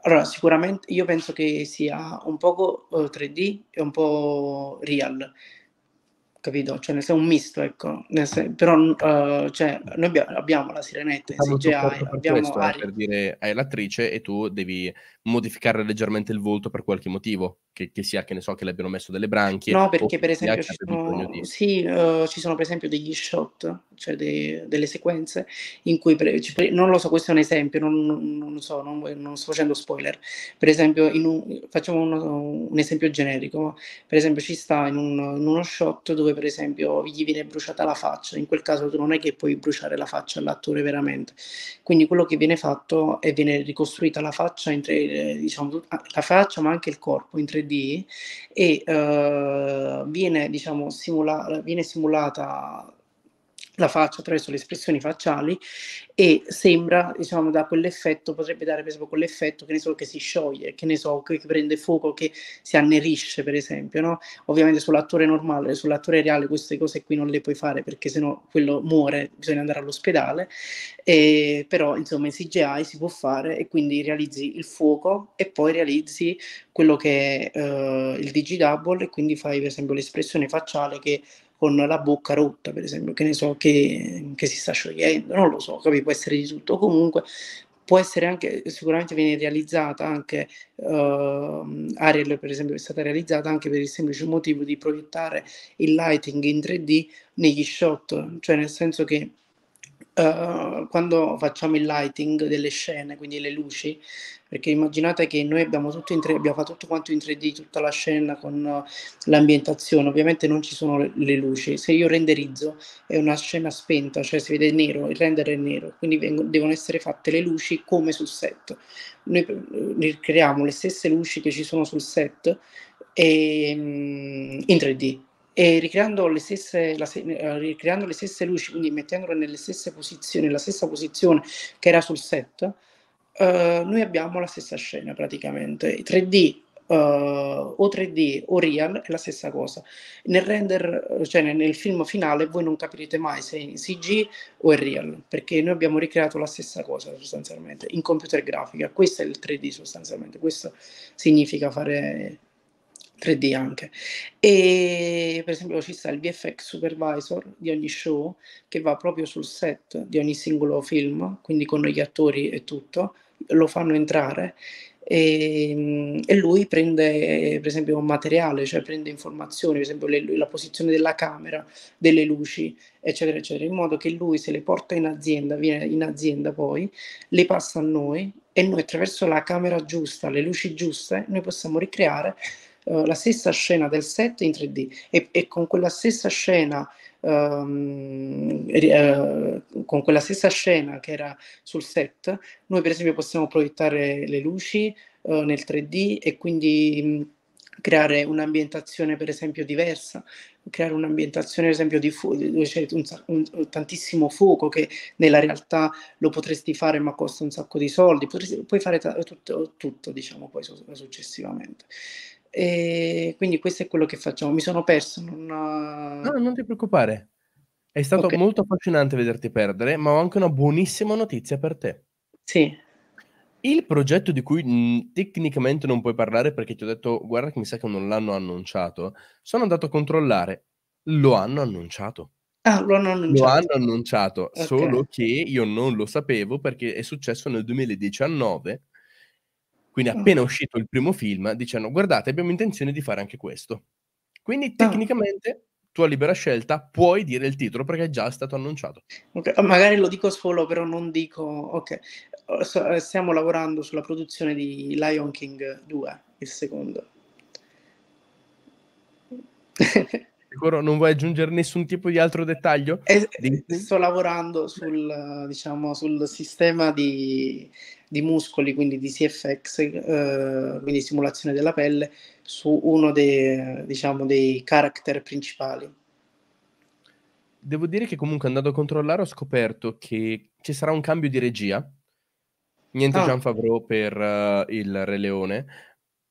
Allora, sicuramente io penso che sia un poco 3D eh, e un po' real, capito? Cioè, è un misto, ecco. Senso, però uh, cioè, noi abbiamo, abbiamo la sirenetta in CGI, abbiamo questo, eh, Ari... per dire hai l'attrice e tu devi modificare leggermente il volto per qualche motivo che, che, sia che ne so che le abbiano messo delle branchie. No, perché per esempio ci sono, di... sì, uh, ci sono per esempio degli shot, cioè de, delle sequenze in cui, pre, pre, non lo so, questo è un esempio, non, non, non so, non, non, sto facendo spoiler, per esempio un, facciamo uno, un esempio generico, per esempio ci sta in, un, in, uno shot dove per esempio gli viene bruciata la faccia, in quel caso tu non è che puoi bruciare la faccia all'attore veramente, quindi quello che viene fatto è viene ricostruita la faccia, tre, eh, diciamo, ah, la faccia ma anche il corpo in 3D 3D e uh, viene, diciamo, simula- viene simulata la faccia attraverso le espressioni facciali e sembra, diciamo, da quell'effetto, potrebbe dare per esempio quell'effetto che ne so che si scioglie, che ne so che, prende fuoco, che si annerisce per esempio, no? Ovviamente sull'attore normale, sull'attore reale queste cose qui non le puoi fare perché sennò quello muore, bisogna andare all'ospedale, e, però insomma in CGI si può fare e quindi realizzi il fuoco e poi realizzi quello che è uh, il digidouble e quindi fai per esempio l'espressione facciale che con la bocca rotta, per esempio, che ne so, che, che si sta sciogliendo, non lo so, capi? può essere di tutto. Comunque può essere anche, sicuramente viene realizzata anche, uh, Ariel per esempio è stata realizzata anche per il semplice motivo di proiettare il lighting in 3D negli shot, cioè nel senso che eh, quando facciamo il lighting delle scene, quindi le luci, perché immaginate che noi abbiamo, tutto in 3, abbiamo fatto tutto quanto in 3D, tutta la scena con eh, l'ambientazione, ovviamente non ci sono le, luci, se io renderizzo è una scena spenta, cioè si vede nero, il render è nero, quindi vengono, devono essere fatte le luci come sul set. Noi eh, creiamo le stesse luci che ci sono sul set e, ehm, in 3D e ricreando le, stesse, la, eh, ricreando le stesse, luci, quindi mettendole nelle stesse posizioni, nella stessa posizione che era sul set, eh, noi abbiamo la stessa scena praticamente. 3D eh, o 3D o real è la stessa cosa. Nel render, cioè nel film finale, voi non capirete mai se è in CG o è real, perché noi abbiamo ricreato la stessa cosa sostanzialmente in computer grafica. Questo è il 3D sostanzialmente, questo significa fare 3D anche. E per esempio ci sta il VFX supervisor di ogni show che va proprio sul set di ogni singolo film, quindi con gli attori e tutto, lo fanno entrare e, ehm, e lui prende per esempio un materiale, cioè prende informazioni, per esempio le, la posizione della camera, delle luci, eccetera, eccetera, in modo che lui se le porta in azienda, viene in azienda poi, le passa a noi e noi attraverso la camera giusta, le luci giuste, noi possiamo ricreare eh, la stessa scena del set in 3D e, e con quella stessa scena um, eh, con quella stessa scena che era sul set noi per esempio possiamo proiettare le luci uh, nel 3D e quindi mh, mm, creare un'ambientazione per esempio diversa creare un'ambientazione, per esempio, di fuoco, dove c'è un, un, tantissimo fuoco che nella realtà lo potresti fare ma costa un sacco di soldi, potresti, puoi fare t- tutto, tutto, diciamo, poi su- successivamente. E quindi questo è quello che facciamo. Mi sono perso. Non... No, non ti preoccupare. È stato okay. molto affascinante vederti perdere, ma ho anche una buonissima notizia per te. Sì. Il progetto di cui mh, mm, tecnicamente non puoi parlare perché ti ho detto guarda che mi sa che non l'hanno annunciato, sono andato a controllare. Lo hanno annunciato. Ah, lo hanno annunciato. Lo hanno annunciato okay. solo che io non lo sapevo perché è successo nel 2019 quindi appena uscito il primo film dicendo guardate abbiamo intenzione di fare anche questo. Quindi ah. tecnicamente tua libera scelta puoi dire il titolo perché è già stato annunciato. Okay. Ah, magari lo dico solo però non dico ok, eh, stiamo lavorando sulla produzione di Lion King 2, il secondo. Sicuro non vuoi aggiungere nessun tipo di altro dettaglio? Eh, sto lavorando sul, diciamo, sul sistema di di muscoli, quindi di CFX, eh, quindi simulazione della pelle, su uno dei, diciamo, dei character principali. Devo dire che comunque andando a controllare ho scoperto che ci sarà un cambio di regia. Niente ah. Jean Favreau per uh, il Re Leone,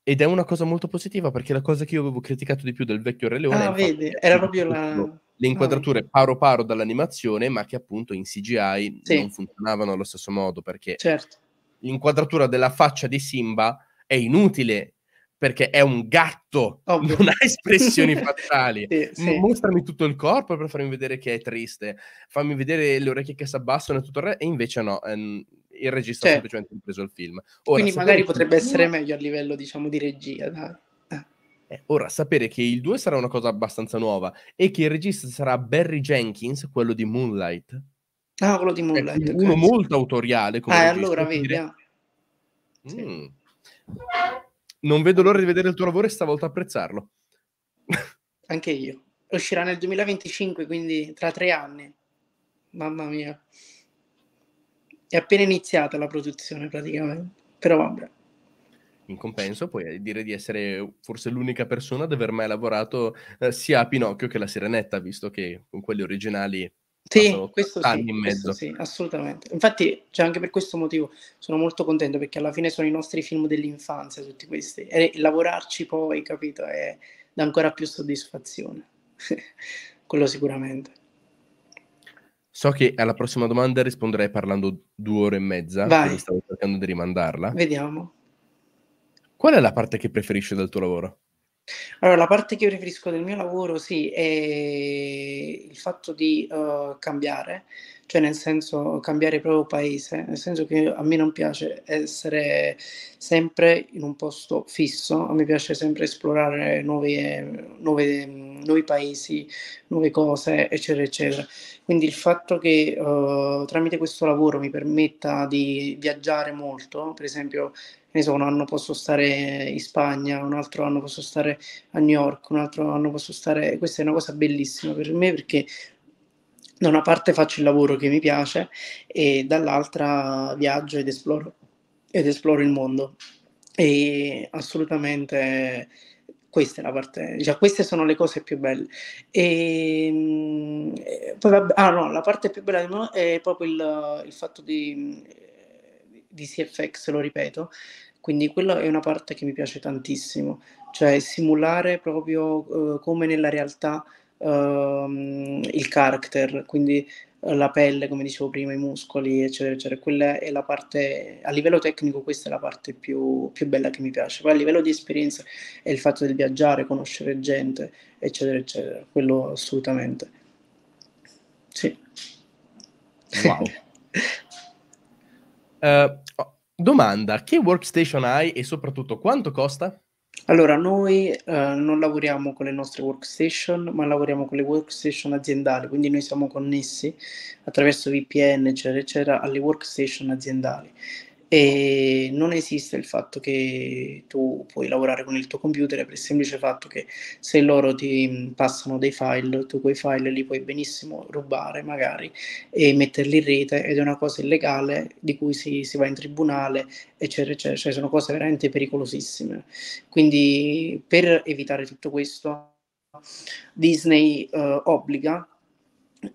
ed è una cosa molto positiva perché la cosa che io avevo criticato di più del vecchio Re Leone ah, vedi, era proprio la... Ah, le inquadrature ah, paro paro dall'animazione ma che appunto in CGI sì. non funzionavano allo stesso modo perché certo l'inquadratura della faccia di Simba è inutile perché è un gatto, Ovvio. non ha espressioni [LAUGHS] facciali. sì, sì. Mostrami tutto il corpo per farmi vedere che è triste, fammi vedere le orecchie che si abbassano e tutto il resto, e invece no, ehm, il regista cioè. ha semplicemente preso il film. Ora, Quindi magari potrebbe il... essere meglio a livello, diciamo, di regia. Da... Eh. eh, ora, sapere che il 2 sarà una cosa abbastanza nuova e che il regista sarà Barry Jenkins, quello di Moonlight, Ah, quello di eh, Moonlight. uno molto autoriale. Come eh, allora, vedi. Dire... Eh. Ah. Mm. Non vedo l'ora di vedere il tuo lavoro e stavolta apprezzarlo. [LAUGHS] Anche io. Uscirà nel 2025, quindi tra tre anni. Mamma mia. È appena iniziata la produzione praticamente. Però vabbè. In compenso puoi dire di essere forse l'unica persona ad aver mai lavorato eh, sia a Pinocchio che alla Sirenetta, visto che con quelli originali sì, questo sì, in mezzo. sì, assolutamente. Infatti, cioè, anche per questo motivo sono molto contento perché alla fine sono i nostri film dell'infanzia tutti questi e lavorarci poi, capito, è, dà ancora più soddisfazione. [LAUGHS] Quello sicuramente. So che alla prossima domanda risponderei parlando due ore e mezza, Vai. stavo cercando di rimandarla. Vediamo. Qual è la parte che preferisci del tuo lavoro? Allora, la parte che io riferisco del mio lavoro, sì, è il fatto di uh, cambiare, cioè nel senso cambiare proprio paese, nel senso che a me non piace essere sempre in un posto fisso, a me piace sempre esplorare nuove, nuove, nuovi paesi, nuove cose, eccetera, eccetera. Quindi il fatto che uh, tramite questo lavoro mi permetta di viaggiare molto, per esempio ne so, un anno posso stare in Spagna, un altro anno posso stare a New York, un altro anno posso stare... Questa è una cosa bellissima per me perché da una parte faccio il lavoro che mi piace e dall'altra viaggio ed esploro, ed esploro il mondo. E assolutamente questa è la parte, cioè queste sono le cose più belle. E, ehm, eh, poi vabbè, ah no, la parte più bella è proprio il, il fatto di, di CFX, lo ripeto, quindi quella è una parte che mi piace tantissimo, cioè simulare proprio eh, come nella realtà ehm, il character, quindi eh, la pelle, come dicevo prima, i muscoli, eccetera, eccetera. Quella è la parte, a livello tecnico questa è la parte più, più bella che mi piace. Poi a livello di esperienza è il fatto del viaggiare, conoscere gente, eccetera, eccetera. Quello assolutamente. Sì. Wow. uh, [LAUGHS] Domanda, che workstation hai e soprattutto quanto costa? Allora, noi eh, non lavoriamo con le nostre workstation, ma lavoriamo con le workstation aziendali, quindi noi siamo connessi attraverso VPN, eccetera, eccetera, alle workstation aziendali e non esiste il fatto che tu puoi lavorare con il tuo computer per il semplice fatto che se loro ti mm, passano dei file, tu quei file li puoi benissimo rubare magari e metterli in rete ed è una cosa illegale di cui si, si va in tribunale eccetera eccetera, cioè sono cose veramente pericolosissime. Quindi per evitare tutto questo Disney eh, obbliga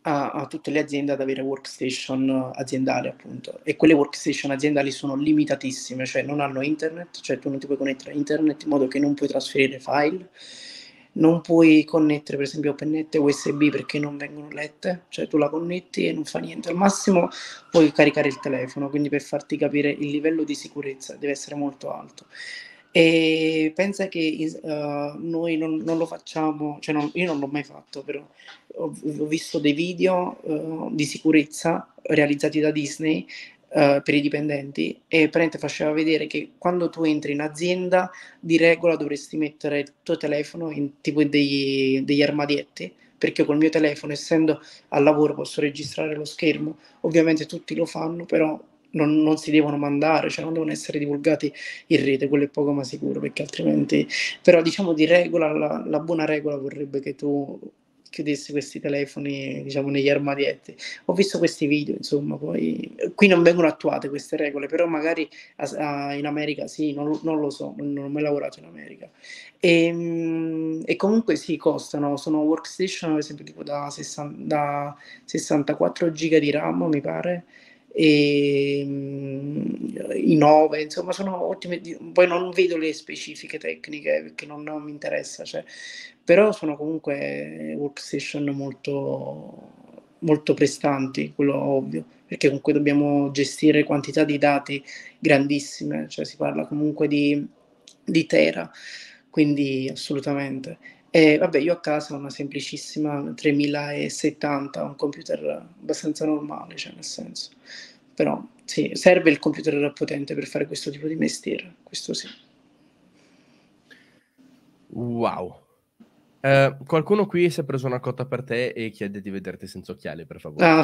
a, a, tutte le aziende ad avere workstation eh, aziendali, appunto. E quelle workstation aziendali sono limitatissime, cioè non hanno internet, cioè tu non ti puoi connettere a internet in modo che non puoi trasferire file, non puoi connettere per esempio pennette USB perché non vengono lette, cioè tu la connetti e non fa niente. Al massimo puoi caricare il telefono, quindi per farti capire il livello di sicurezza deve essere molto alto. E pensa che uh, noi non, non, lo facciamo, cioè non, io non l'ho mai fatto, però ho, ho visto dei video uh, di sicurezza realizzati da Disney Uh, per i dipendenti e praticamente faceva vedere che quando tu entri in azienda di regola dovresti mettere il tuo telefono in tipo degli, degli armadietti perché col mio telefono essendo al lavoro posso registrare lo schermo ovviamente tutti lo fanno però non, non, si devono mandare, cioè non devono essere divulgati in rete, quello è poco ma sicuro, perché altrimenti... Però diciamo di regola, la, la buona regola vorrebbe che tu chiudessi questi telefoni diciamo negli armadietti ho visto questi video insomma poi qui non vengono attuate queste regole però magari a, a, in America sì non, non, lo so non, ho mai lavorato in America e, ehm, e comunque sì costano sono workstation ad esempio tipo da, 60, da 64 giga di RAM mi pare e, ehm, mh, i 9, insomma sono ottime, poi non vedo le specifiche tecniche perché non, non mi interessa, cioè, però sono comunque workstation molto, molto prestanti, quello ovvio, perché comunque dobbiamo gestire quantità di dati grandissime, cioè si parla comunque di, di tera, quindi assolutamente. E eh, vabbè, io a casa ho una semplicissima 3070, un computer abbastanza normale, cioè nel senso. Però sì, serve il computer potente per fare questo tipo di mestiere, questo sì. Wow. Eh, qualcuno qui si è preso una cotta per te e chiede di vederti senza occhiali, per favore. Ah, no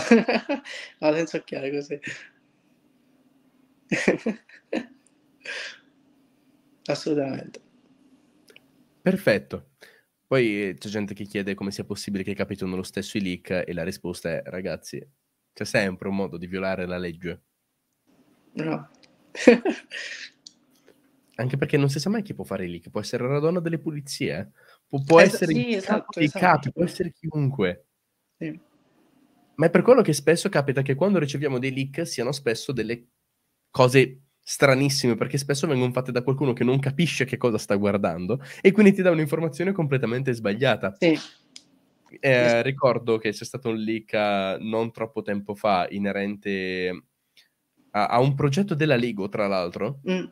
[LAUGHS] ah, senza occhiali così. [LAUGHS] Assolutamente. Perfetto. Poi c'è gente che chiede come sia possibile che capitino lo stesso i leak e la risposta è ragazzi, c'è sempre un modo di violare la legge. No. [LAUGHS] Anche perché non si sa mai chi può fare i leak, può essere la donna delle pulizie, eh. Pu- può, es- eh, essere sì, esatto, esatto. può essere chiunque. Sì. Ma è per quello che spesso capita che quando riceviamo dei leak siano spesso delle cose stranissime perché spesso vengono fatte da qualcuno che non capisce che cosa sta guardando e quindi ti dà un'informazione completamente sbagliata. Sì. Eh, ricordo che c'è stato un leak uh, non troppo tempo fa inerente a, a, un progetto della Lego, tra l'altro, mm.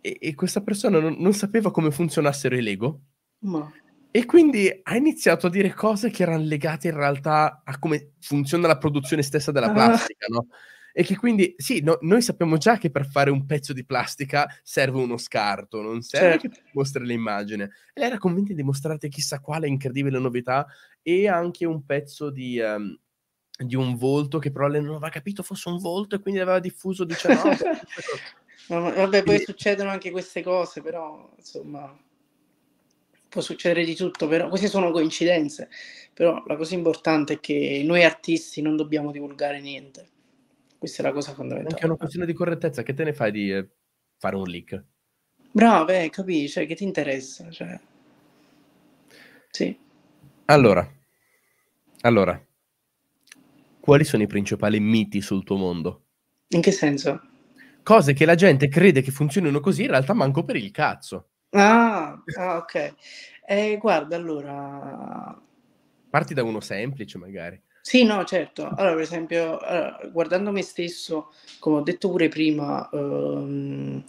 e, e, questa persona non, non, sapeva come funzionassero i Lego. No. E quindi ha iniziato a dire cose che erano legate in realtà a come funziona la produzione stessa della ah. plastica, ah. no? e che quindi sì, no, noi sappiamo già che per fare un pezzo di plastica serve uno scarto, non serve certo. che l'immagine. E lei era convinta di mostrarti chissà quale incredibile novità e anche un pezzo di... Um, di un volto che però lei non aveva capito fosse un volto e quindi l'aveva diffuso dicendo cioè, no, cioè, [LAUGHS] vabbè poi e... succedono anche queste cose però insomma può succedere di tutto però queste sono coincidenze però la cosa importante è che noi artisti non dobbiamo divulgare niente questa è la cosa fondamentale. Anche una questione di correttezza. Che te ne fai di eh, fare un leak? Bravo, eh, capisci? Cioè, che ti interessa? Cioè... Sì. Allora, allora, quali sono i principali miti sul tuo mondo? In che senso? Cose che la gente crede che funzionino così, in realtà manco per il cazzo. Ah, ah ok. Eh, guarda, allora... Parti da uno semplice, magari. Sì, no, certo. Allora, per esempio, guardando me stesso, come ho detto pure prima, ehm,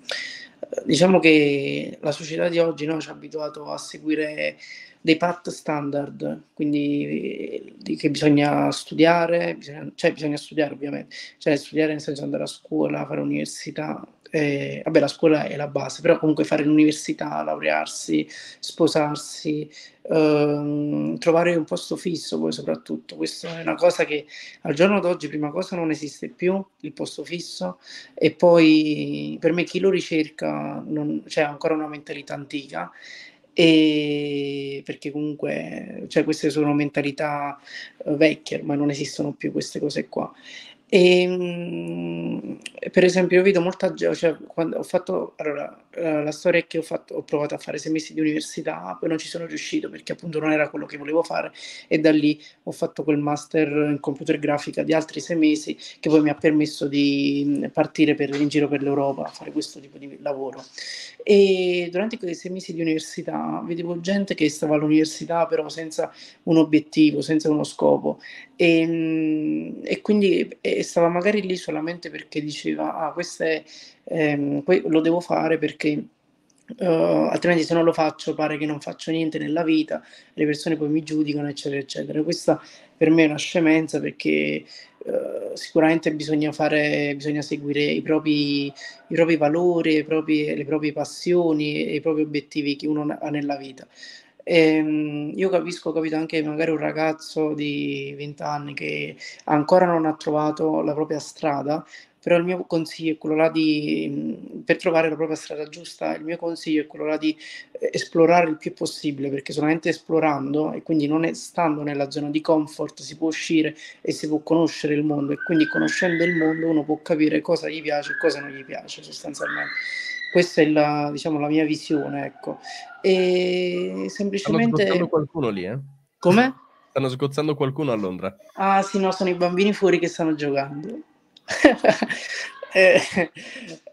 diciamo che la società di oggi no, ci ha abituato a seguire dei path standard, quindi che bisogna studiare, bisogna, cioè bisogna studiare ovviamente, cioè studiare nel senso andare a scuola, fare università, eh, vabbè la scuola è la base, però comunque fare l'università, laurearsi, sposarsi, ehm, trovare un posto fisso poi soprattutto, questa è una cosa che al giorno d'oggi prima cosa non esiste più, il posto fisso, e poi per me chi lo ricerca c'è cioè, ancora una mentalità antica e perché comunque cioè, queste sono mentalità eh, vecchie, ma non esistono più queste cose qua. E, ehm, per esempio, io vedo molta gente, cioè, quando ho fatto, allora, la storia è che ho, fatto, ho, provato a fare sei mesi di università, poi non ci sono riuscito perché appunto non era quello che volevo fare e da lì ho fatto quel master in computer grafica di altri sei mesi che poi mi ha permesso di partire per, in giro per l'Europa a fare questo tipo di lavoro. E durante quei sei mesi di università vedevo gente che stava all'università però senza un obiettivo, senza uno scopo e, e quindi e stava magari lì solamente perché diceva ah questa è ehm, poi lo devo fare perché uh, altrimenti se non lo faccio pare che non faccio niente nella vita, le persone poi mi giudicano, eccetera, eccetera. Questa per me è una scemenza perché uh, sicuramente bisogna, fare, bisogna seguire i propri, i propri valori, proprie, le proprie passioni e i propri obiettivi che uno ha nella vita. Ehm, io capisco, ho capito anche magari un ragazzo di 20 anni che ancora non ha trovato la propria strada, però il mio consiglio è quello là di, per trovare la propria strada giusta, il mio consiglio è quello là di eh, esplorare il più possibile, perché solamente esplorando e quindi non è, stando nella zona di comfort si può uscire e si può conoscere il mondo e quindi conoscendo il mondo uno può capire cosa gli piace e cosa non gli piace sostanzialmente. Questa è la, diciamo, la mia visione, ecco. E semplicemente... Stanno qualcuno lì, eh? Come? Stanno sgozzando qualcuno a Londra. Ah sì, no, sono i bambini fuori che stanno giocando. [LAUGHS] eh,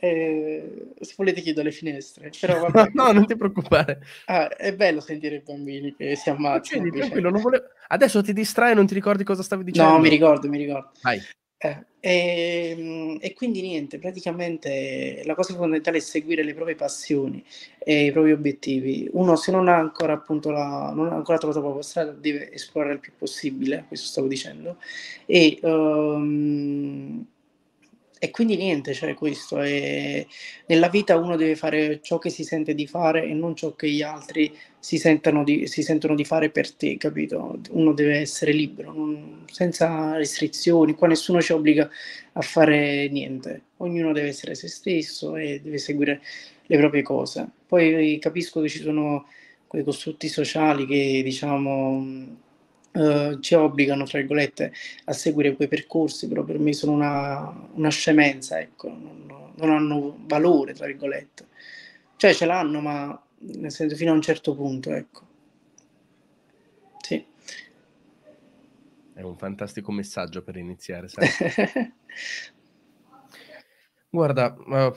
eh, se volete chiedo le finestre però no, [LAUGHS] no, non ti preoccupare ah, è bello sentire i bambini che si ammazzano volevo... adesso ti distrai non ti ricordi cosa stavi dicendo no mi ricordo mi ricordo Vai. Eh, e, ehm, e, quindi niente, praticamente la cosa fondamentale è seguire le proprie passioni e i propri obiettivi. Uno se non ha ancora, appunto la, non ha ancora trovato la propria strada deve esplorare il più possibile, questo stavo dicendo. E um, e quindi niente, cioè questo è... nella vita uno deve fare ciò che si sente di fare e non ciò che gli altri si, di, si sentono di fare per te, capito? Uno deve essere libero, non, senza restrizioni, qua nessuno ci obbliga a fare niente, ognuno deve essere se stesso e deve seguire le proprie cose. Poi capisco che ci sono quei costrutti sociali che diciamo eh, ci obbligano, tra virgolette, a seguire quei percorsi, però per me sono una, una scemenza, ecco, non, non, hanno valore, tra virgolette. Cioè ce l'hanno, ma nel senso fino a un certo punto, ecco. Sì. È un fantastico messaggio per iniziare, sai? [LAUGHS] Guarda, uh,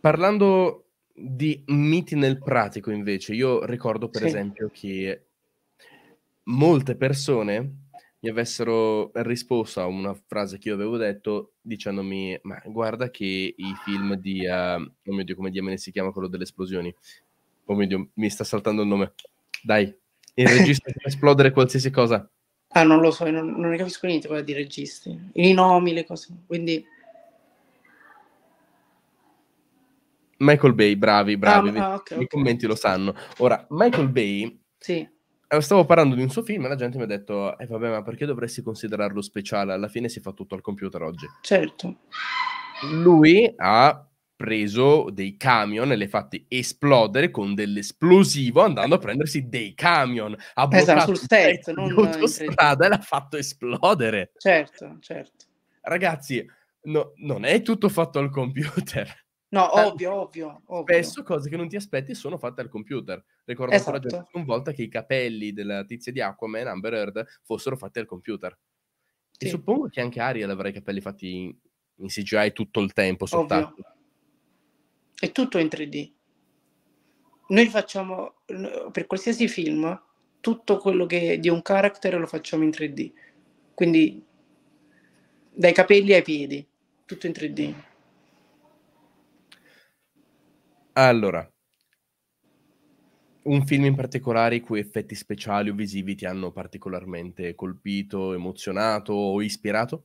parlando di miti nel pratico invece, io ricordo per sì. esempio che molte persone mi avessero risposto a una frase che io avevo detto dicendomi ma guarda che i film di uh, oh mio dio come diamine si chiama quello delle esplosioni oh mio dio mi sta saltando il nome dai il [LAUGHS] regista può esplodere qualsiasi cosa ah non lo so non, non ne capisco niente quella di registi i nomi le cose quindi Michael Bay bravi bravi ah, ah, okay, i commenti lo sanno ora Michael Bay sì Stavo parlando di un suo film e la gente mi ha detto: Eh vabbè, ma perché dovresti considerarlo speciale? Alla fine si fa tutto al computer oggi. Certo. Lui ha preso dei camion e li ha fatti esplodere con dell'esplosivo andando a prendersi dei camion. Ha bloccato esatto, sul set, non l'autostrada e l'ha fatto esplodere. Certo, certo. Ragazzi, no, non è tutto fatto al computer. No, ovvio, ovvio, ovvio. Spesso cose che non ti aspetti sono fatte al computer. Ricordo esatto. ancora una volta che i capelli della tizia di Aquaman, Amber Heard, fossero fatti al computer. Sì. E suppongo che anche Ariel avrà i capelli fatti in, in CGI tutto il tempo soltanto. Ovvio. È tutto in 3D. Noi facciamo, per qualsiasi film, tutto quello che è di un character lo facciamo in 3D. Quindi dai capelli ai piedi, tutto in 3D. Allora, un film in particolare i cui effetti speciali o visivi ti hanno particolarmente colpito, emozionato o ispirato?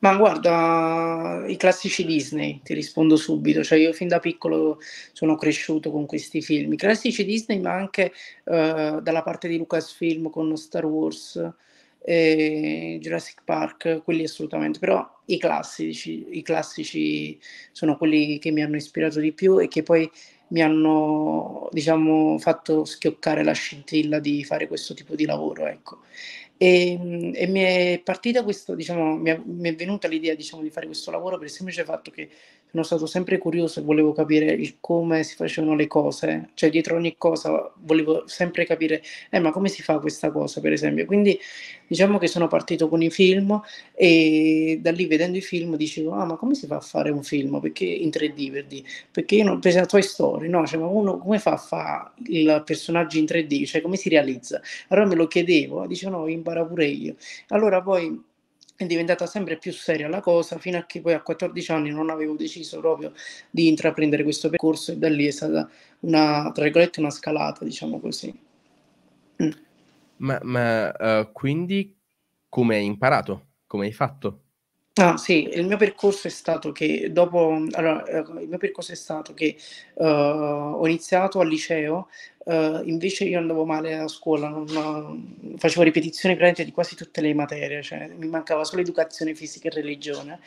Ma guarda, i classici Disney, ti rispondo subito, cioè io fin da piccolo sono cresciuto con questi film, i classici Disney ma anche eh, dalla parte di Lucasfilm con Star Wars, eh, Jurassic Park, quelli assolutamente, però i classici, i classici sono quelli che mi hanno ispirato di più e che poi mi hanno diciamo, fatto schioccare la scintilla di fare questo tipo di lavoro. Ecco. E, e mi è partita questo, diciamo, mi è, mi è venuta l'idea diciamo, di fare questo lavoro per il semplice fatto che sono stato sempre curioso e volevo capire il come si facevano le cose, cioè dietro ogni cosa volevo sempre capire, eh, ma come si fa questa cosa per esempio. Quindi diciamo che sono partito con i film e da lì vedendo i film dicevo, ah ma come si fa a fare un film perché in 3D per dire? Perché io non penso a Toy Story, no, cioè ma uno come fa a fare il personaggio in 3D, cioè come si realizza? Allora me lo chiedevo, dicevo no, in impara pure io. Allora poi è diventata sempre più seria la cosa fino a che poi a 14 anni non avevo deciso proprio di intraprendere questo percorso e da lì è stata una, tra virgolette, una scalata, diciamo così. Mm. Ma, ma uh, quindi come hai imparato? Come hai fatto? Ah sì, il mio percorso è stato che dopo, allora, eh, il mio percorso è stato che uh, ho iniziato al liceo Uh, invece io andavo male a scuola, non, non, facevo ripetizioni praticamente di quasi tutte le materie, cioè, mi mancava solo educazione fisica e religione.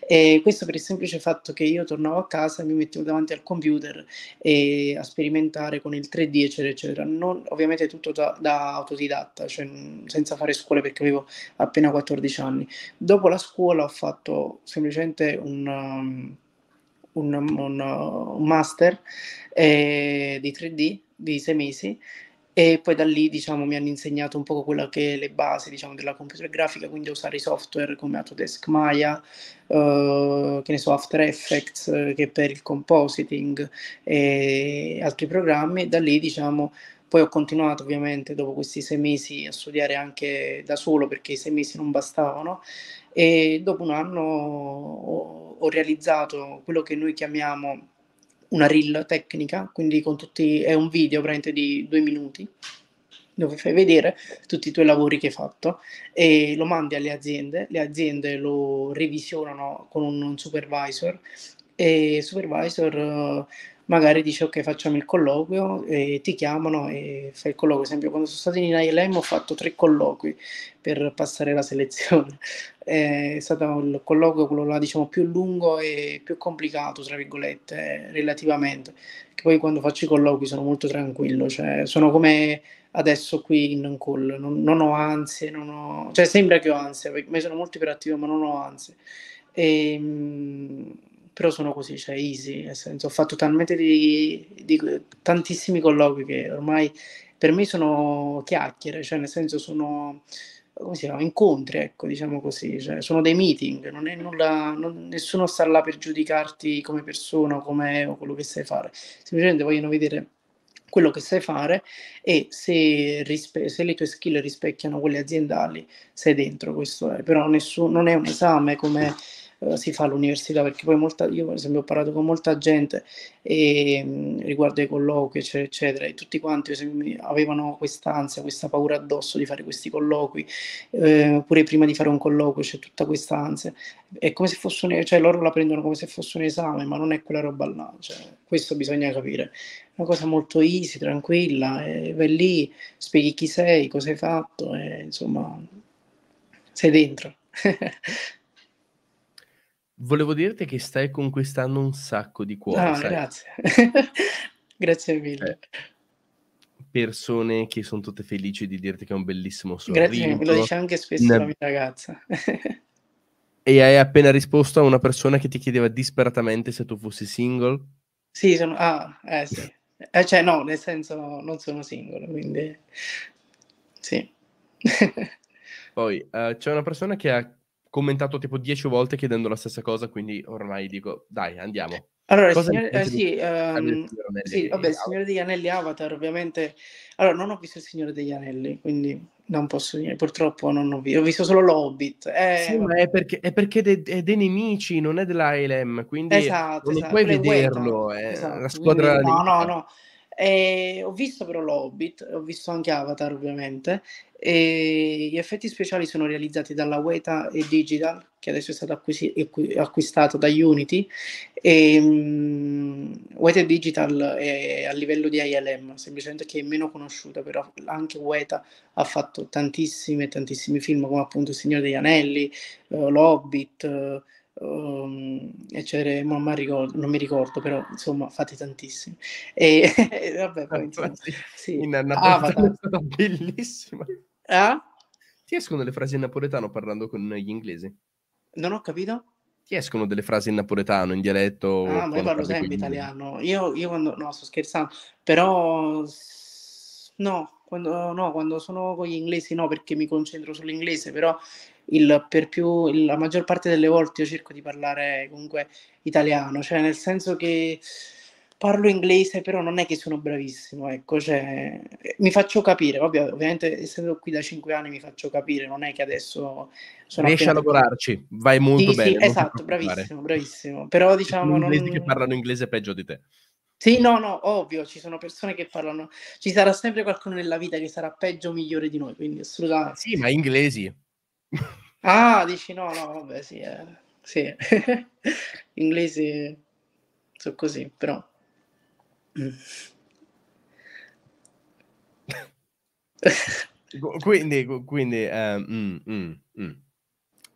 E questo per il semplice fatto che io tornavo a casa e mi mettevo davanti al computer e a sperimentare con il 3D, eccetera, eccetera. Non, ovviamente tutto da, da autodidatta, cioè, senza fare scuole perché avevo appena 14 anni. Dopo la scuola ho fatto semplicemente un... Um, un, un, un, master eh, di 3D di sei mesi e poi da lì diciamo, mi hanno insegnato un po' quella che è le basi diciamo, della computer grafica, quindi usare i software come Autodesk Maya, eh, che ne so, After Effects, eh, che per il compositing e altri programmi. Da lì diciamo, poi ho continuato ovviamente dopo questi sei mesi a studiare anche da solo perché i sei mesi non bastavano e dopo un anno ho, ho realizzato quello che noi chiamiamo una reel tecnica, quindi con tutti, è un video praticamente di due minuti dove fai vedere tutti i tuoi lavori che hai fatto e lo mandi alle aziende, le aziende lo revisionano con un supervisor e il supervisor eh, magari dice ok facciamo il colloquio e ti chiamano e fai il colloquio. Ad esempio quando sono stato in ILM ho fatto tre colloqui per passare la selezione. [LAUGHS] Eh, è stato il colloquio quello là diciamo più lungo e più complicato tra virgolette eh, relativamente. Che poi quando faccio i colloqui sono molto tranquillo, cioè sono come adesso qui in call, non, non ho ansie, non ho... cioè sembra che ho ansia, perché sono molto iperattivo ma non ho ansie. E, ehm, però sono così, cioè easy, nel senso ho fatto talmente di, di tantissimi colloqui che ormai per me sono chiacchiere, cioè nel senso sono come si chiama, incontri, ecco, diciamo così, cioè, sono dei meeting, non è nulla, non, nessuno sta là per giudicarti come persona, come o quello che sai fare, semplicemente vogliono vedere quello che sai fare e se, rispe- se le tue skill rispecchiano quelle aziendali, sei dentro, questo è, però nessun, non è un esame come... Eh, si fa all'università, perché poi molta, io per esempio ho parlato con molta gente e, ehm, riguardo ai colloqui, eccetera, eccetera, e tutti quanti esempio, avevano ansia, questa paura addosso di fare questi colloqui, eh, pure prima di fare un colloquio c'è tutta questa ansia, è come se fosse un, cioè loro la prendono come se fosse un esame, ma non è quella roba là, cioè, questo bisogna capire una cosa molto easy, tranquilla, e vai lì, spieghi chi sei, cosa hai fatto, e insomma, sei dentro. [LAUGHS] Volevo dirti che stai conquistando un sacco di cuore. No, ah, grazie. [LAUGHS] grazie mille. Eh, persone che sono tutte felici di dirti che è un bellissimo sorriso. Grazie, mille. lo dice anche spesso ne... la mia ragazza. [LAUGHS] e hai appena risposto a una persona che ti chiedeva disperatamente se tu fossi single? Sì, sono... Ah, eh sì. Eh, cioè no, nel senso non sono single, quindi... Sì. [LAUGHS] Poi uh, c'è una persona che ha commentato tipo dieci volte chiedendo la stessa cosa, quindi ormai dico, dai, andiamo. Allora, cosa eh, sì, um, sì, vabbè, il Signore degli Anelli Avatar, ovviamente. Allora, non ho visto il Signore degli Anelli, quindi non posso dire, purtroppo non ho visto, ho visto solo l'Hobbit. Eh, sì, ma è perché, è, perché de, è dei nemici, non è della quindi esatto, non esatto, puoi vederlo, è eh, esatto, la squadra... Quindi, no, no, no, e ho visto però l'Hobbit, ho visto anche Avatar ovviamente, e gli effetti speciali sono realizzati dalla Weta e Digital, che adesso è stato acquisi- acquistato da Unity. E, um, Weta e Digital è a livello di ILM, semplicemente che è meno conosciuta, però anche Weta ha fatto tantissimi e tantissimi film come appunto Il Signore degli Anelli, uh, L'Hobbit, uh, Um, e c'era, ma non, non mi ricordo, però insomma, fatti tantissimi. [LAUGHS] E, vabbè, poi, insomma, sì. in napoletano [LAUGHS] è stata bellissima. Ah? Ti escono le frasi in napoletano parlando con gli inglesi? Non ho capito. Ti escono delle frasi in napoletano, in dialetto? Ah, ma io parlo sempre italiano. Io, io quando... No, sto scherzando. Però... No, quando, no, quando sono con gli inglesi no, perché mi concentro sull'inglese, però il, per più, la maggior parte delle volte io cerco di parlare comunque italiano, cioè nel senso che parlo inglese, però non è che sono bravissimo, ecco, cioè, eh, mi faccio capire, vabbè, ovviamente essendo qui da cinque anni mi faccio capire, non è che adesso sono... Riesci appena... a lavorarci, vai molto sì, bene. Sì, esatto, bravissimo, bravissimo, però diciamo... Non... che parlano inglese peggio di te. Sì, no, no, ovvio, ci sono persone che parlano, ci sarà sempre qualcuno nella vita che sarà peggio o migliore di noi, quindi assolutamente. Sì, ma inglesi, Ah, dici no, no, vabbè, sì, eh, sì. Gli [LAUGHS] inglesi sono così, però... quindi, quindi eh, mm, mm, mm.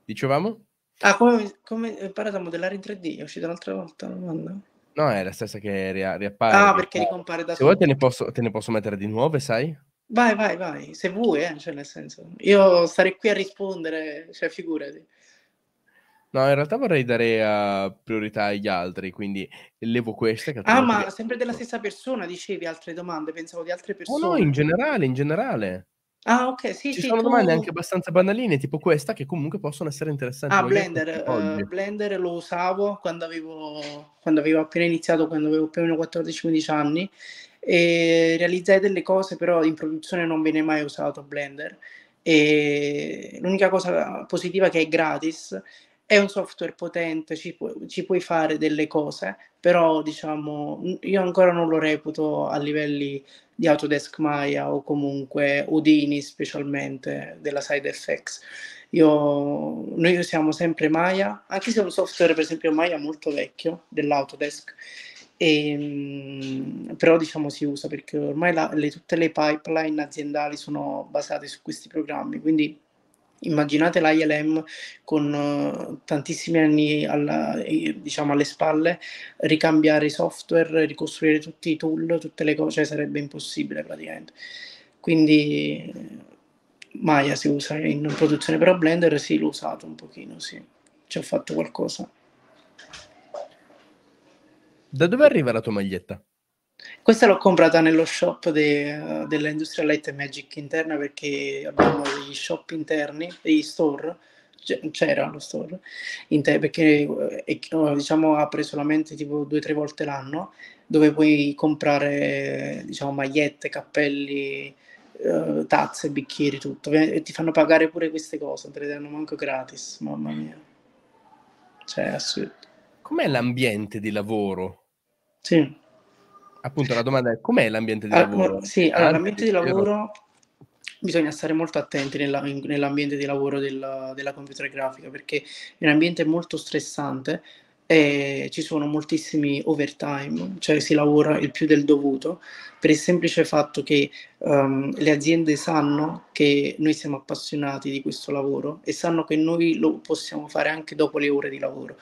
dicevamo? Ah, come, come eh, a modellare in 3D? È uscita un'altra volta la domanda? No, è la stessa che ri- riappare. Ah, perché ricompare da Se vuoi te ne, posso, te ne posso mettere di nuove, sai? Vai, vai, vai, se vuoi, eh, cioè nel senso, io starei qui a rispondere, cioè figurati. No, in realtà vorrei dare uh, priorità agli altri, quindi levo questa. Che ah, ma sempre della stessa persona dicevi altre domande, pensavo di altre persone. Oh, no, in generale, in generale. Ah, ok, sì, Ci sì, sono tu... domande anche abbastanza banaline, tipo questa, che comunque possono essere interessanti. Ah, Blender, uh, Blender lo usavo quando avevo, quando avevo appena iniziato, quando avevo più o meno 14-15 anni, e realizzai delle cose, però in produzione non viene mai usato Blender. E l'unica cosa positiva è che è gratis è un software potente, ci, pu- ci, puoi fare delle cose, però diciamo io ancora non lo reputo a livelli di Autodesk Maya o comunque Udini specialmente della SideFX. Io, noi usiamo sempre Maya, anche se è un software per esempio Maya molto vecchio dell'Autodesk e, ehm, però diciamo si usa perché ormai la, le, tutte le pipeline aziendali sono basate su questi programmi, quindi immaginate l'ILM con uh, tantissimi anni alla, eh, diciamo, alle spalle, ricambiare i software, ricostruire tutti i tool, tutte le cose, cioè, sarebbe impossibile praticamente. Quindi Maya si usa in produzione, però Blender si sì, l'ho usato un pochino, sì, ci ho fatto qualcosa. Da dove arriva la tua maglietta? Questa l'ho comprata nello shop de, della Industrial Light Magic interna perché abbiamo degli shop interni, degli store, c'era lo store, inter- perché eh, oh, diciamo, apre solamente tipo due o tre volte l'anno, dove puoi comprare diciamo, magliette, cappelli, eh, tazze, bicchieri, tutto. E ti fanno pagare pure queste cose, te le danno manco gratis, mamma mia. Cioè, assurdo com'è l'ambiente di lavoro? Sì. Appunto, la domanda è com'è l'ambiente di allora, ah, lavoro? Sì, allora, l'ambiente di lavoro bisogna stare molto attenti nella, in, nell'ambiente di lavoro della, della, computer grafica perché è un ambiente molto stressante e ci sono moltissimi overtime, cioè si lavora il più del dovuto per il semplice fatto che um, le aziende sanno che noi siamo appassionati di questo lavoro e sanno che noi lo possiamo fare anche dopo le ore di lavoro.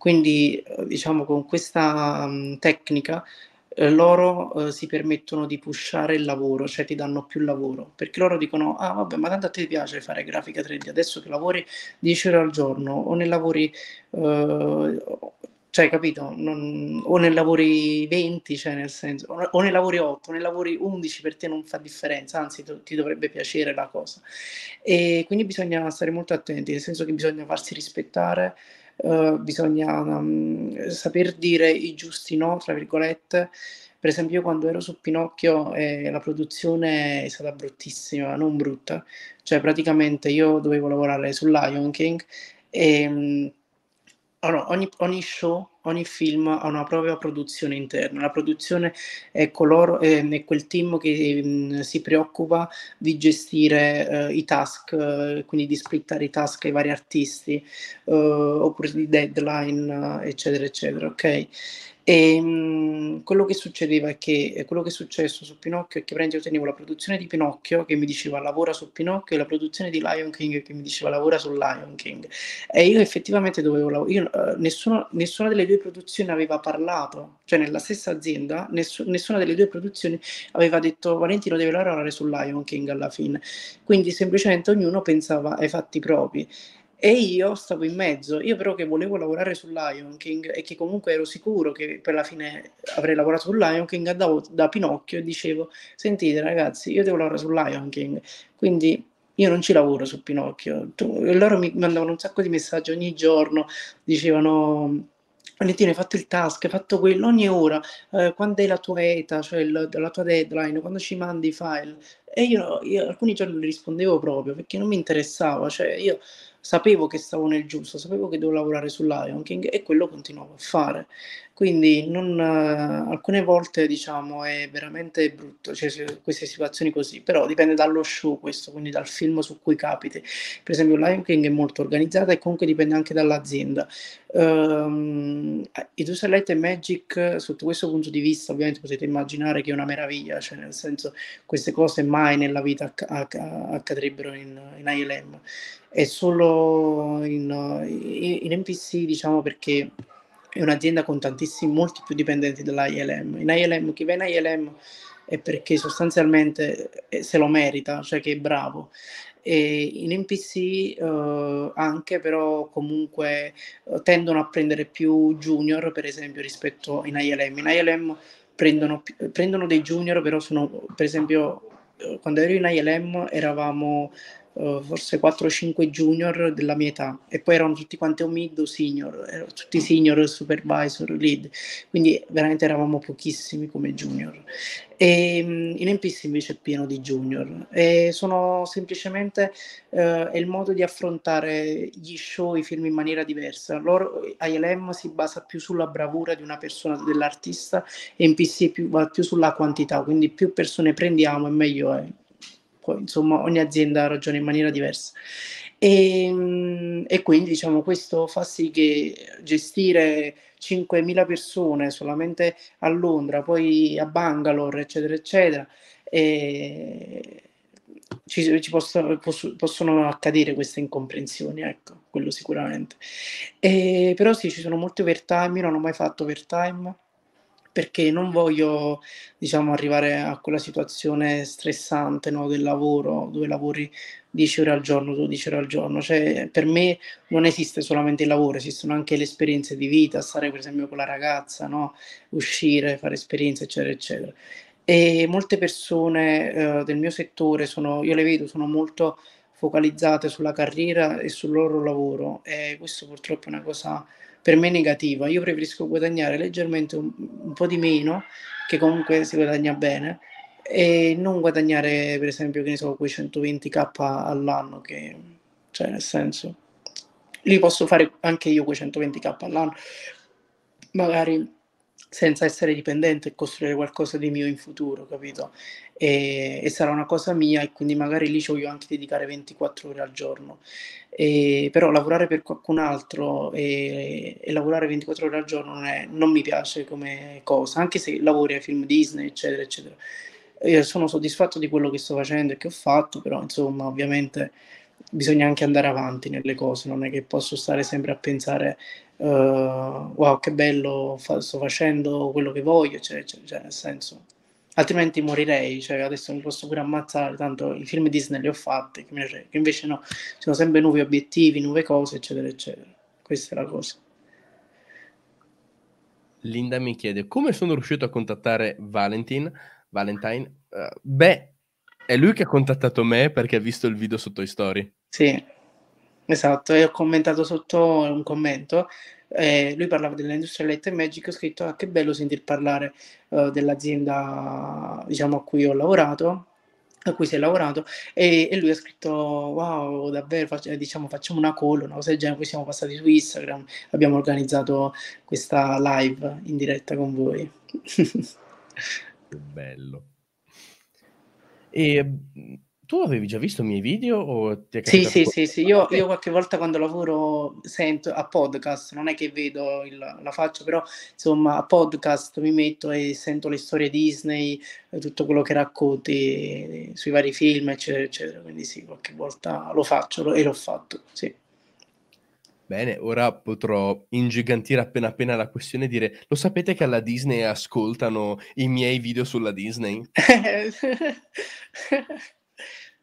Quindi eh, diciamo con questa mm, tecnica eh, loro eh, si permettono di pushare il lavoro, cioè ti danno più lavoro, perché loro dicono, ah vabbè, ma tanto a te piace fare grafica 3D, adesso che lavori 10 ore al giorno o ne lavori... Eh, cioè, capito? Non, o ne lavori 20, cioè nel senso, o ne lavori 8, o ne lavori 11, per te non fa differenza, anzi tu, ti dovrebbe piacere la cosa. E quindi bisogna stare molto attenti, nel senso che bisogna farsi rispettare, eh, bisogna um, saper dire i giusti no, tra virgolette. Per esempio, io quando ero su Pinocchio eh, la produzione è stata bruttissima, non brutta, cioè praticamente io dovevo lavorare su Lion King e mm, oh no, ogni, ogni, show, ogni film ha una propria produzione interna. La produzione è, coloro, è, è quel team che mh, mm, si preoccupa di gestire uh, i task, uh, quindi di splittare i task ai vari artisti, uh, oppure di deadline, eccetera, eccetera. Ok. E ehm, mh, quello che succedeva è che eh, quello che è successo su Pinocchio è che prendi, io tenevo la produzione di Pinocchio che mi diceva lavora su Pinocchio e la produzione di Lion King che mi diceva lavora su Lion King. E io effettivamente dovevo lavorare. Uh, nessuna, nessuna delle due produzioni aveva parlato, cioè nella stessa azienda, ness- nessuna delle due produzioni aveva detto Valentino deve lavorare su Lion King alla fine. Quindi semplicemente ognuno pensava ai fatti propri. E io stavo in mezzo, io però che volevo lavorare su Lion King e che comunque ero sicuro che per la fine avrei lavorato su Lion King, andavo da Pinocchio e dicevo, sentite ragazzi, io devo lavorare su Lion King, quindi io non ci lavoro su Pinocchio. Tu, loro mi mandavano un sacco di messaggi ogni giorno, dicevano... Valentino, hai fatto il task, hai fatto quello ogni ora, eh, quando è la tua ETA, cioè il, la tua deadline, quando ci mandi i file. E io, io alcuni giorni non rispondevo proprio perché non mi interessava, cioè io sapevo che stavo nel giusto, sapevo che dovevo lavorare su Lion King e quello continuavo a fare. Quindi non, eh, alcune volte diciamo è veramente brutto, cioè, queste situazioni così, però dipende dallo show questo, quindi dal film su cui capite. Per esempio Lion King è molto organizzata e comunque dipende anche dall'azienda. Um, I due Light e Magic, sotto questo punto di vista, ovviamente potete immaginare che è una meraviglia, cioè nel senso queste cose mai nella vita acc- acc- accadrebbero in, in ILM. È solo in, in, in NPC, diciamo perché è un'azienda con tantissimi, molti più dipendenti dell'ILM. In ILM, chi va in ILM è perché sostanzialmente eh, se lo merita, cioè che è bravo. E in NPC eh, anche però comunque eh, tendono a prendere più junior per esempio rispetto in ILM. In ILM prendono, prendono dei junior però sono per esempio eh, quando ero in ILM eravamo eh, forse 4-5 junior della mia età e poi erano tutti quanti un mid o senior, erano tutti senior, supervisor, lead, quindi veramente eravamo pochissimi come junior. E mm, in MPS invece è pieno di junior e sono semplicemente uh, è il modo di affrontare gli show, i film in maniera diversa. Loro, ILM si basa più sulla bravura di una persona, dell'artista e MPC più, va più sulla quantità, quindi più persone prendiamo e meglio è. Eh poi insomma ogni azienda ragiona in maniera diversa. E, ehm, e, quindi diciamo, questo fa sì che gestire 5.000 persone solamente a Londra, poi a Bangalore, eccetera, eccetera, e eh, ci, ci possono, possono accadere queste incomprensioni, ecco, quello sicuramente. E, eh, però sì, ci sono molti overtime, io non ho mai fatto overtime perché non voglio diciamo, arrivare a quella situazione stressante no, del lavoro dove lavori 10 ore al giorno, 12 ore al giorno. Cioè, per me non esiste solamente il lavoro, esistono anche le esperienze di vita, stare per esempio con la ragazza, no? uscire, fare esperienze, eccetera, eccetera. E molte persone eh, del mio settore sono, io le vedo, sono molto focalizzate sulla carriera e sul loro lavoro e questo purtroppo è una cosa per me negativa. Io preferisco guadagnare leggermente un, un, po' di meno, che comunque si guadagna bene, e non guadagnare per esempio che ne so quei 120k all'anno, che cioè nel senso lì posso fare anche io quei 120k all'anno, magari senza essere dipendente e costruire qualcosa di mio in futuro, capito? e, e, sarà una cosa mia e quindi magari lì ci voglio anche dedicare 24 ore al giorno. E, però lavorare per qualcun altro e, e lavorare 24 ore al giorno non, è, non, mi piace come cosa, anche se lavori ai film Disney, eccetera, eccetera. Io sono soddisfatto di quello che sto facendo e che ho fatto, però insomma ovviamente bisogna anche andare avanti nelle cose, non è che posso stare sempre a pensare uh, wow che bello fa- sto facendo quello che voglio, eccetera, eccetera, cioè, nel senso altrimenti morirei, cioè adesso mi posso pure ammazzare, tanto i film Disney li ho fatti, che invece no, ci sono sempre nuovi obiettivi, nuove cose, eccetera, eccetera. Questa è la cosa. Linda mi chiede come sono riuscito a contattare Valentin, Valentine. Uh, beh, è lui che ha contattato me perché ha visto il video sotto i story. Sì, esatto, e ho commentato sotto un commento eh, lui parlava dell'industria light e magic, ho scritto ah che bello sentir parlare eh, dell'azienda diciamo, a cui ho lavorato a cui si è lavorato e, e, lui ha scritto wow davvero faccio, eh, diciamo, facciamo una call una cosa del genere poi siamo passati su Instagram abbiamo organizzato questa live in diretta con voi [LAUGHS] che bello e ehm, tu avevi già visto i miei video? O ti è sì, sì, sì, sì, ah, io, io, qualche volta quando lavoro sento a podcast, non è che vedo il, la faccia, però insomma a podcast mi metto e sento le storie Disney, eh, tutto quello che racconti eh, sui vari film, eccetera, eccetera. Quindi sì, qualche volta lo faccio lo, e l'ho fatto, sì. Bene, ora potrò ingigantire appena appena la questione e dire: Lo sapete che alla Disney ascoltano i miei video sulla Disney? [LAUGHS]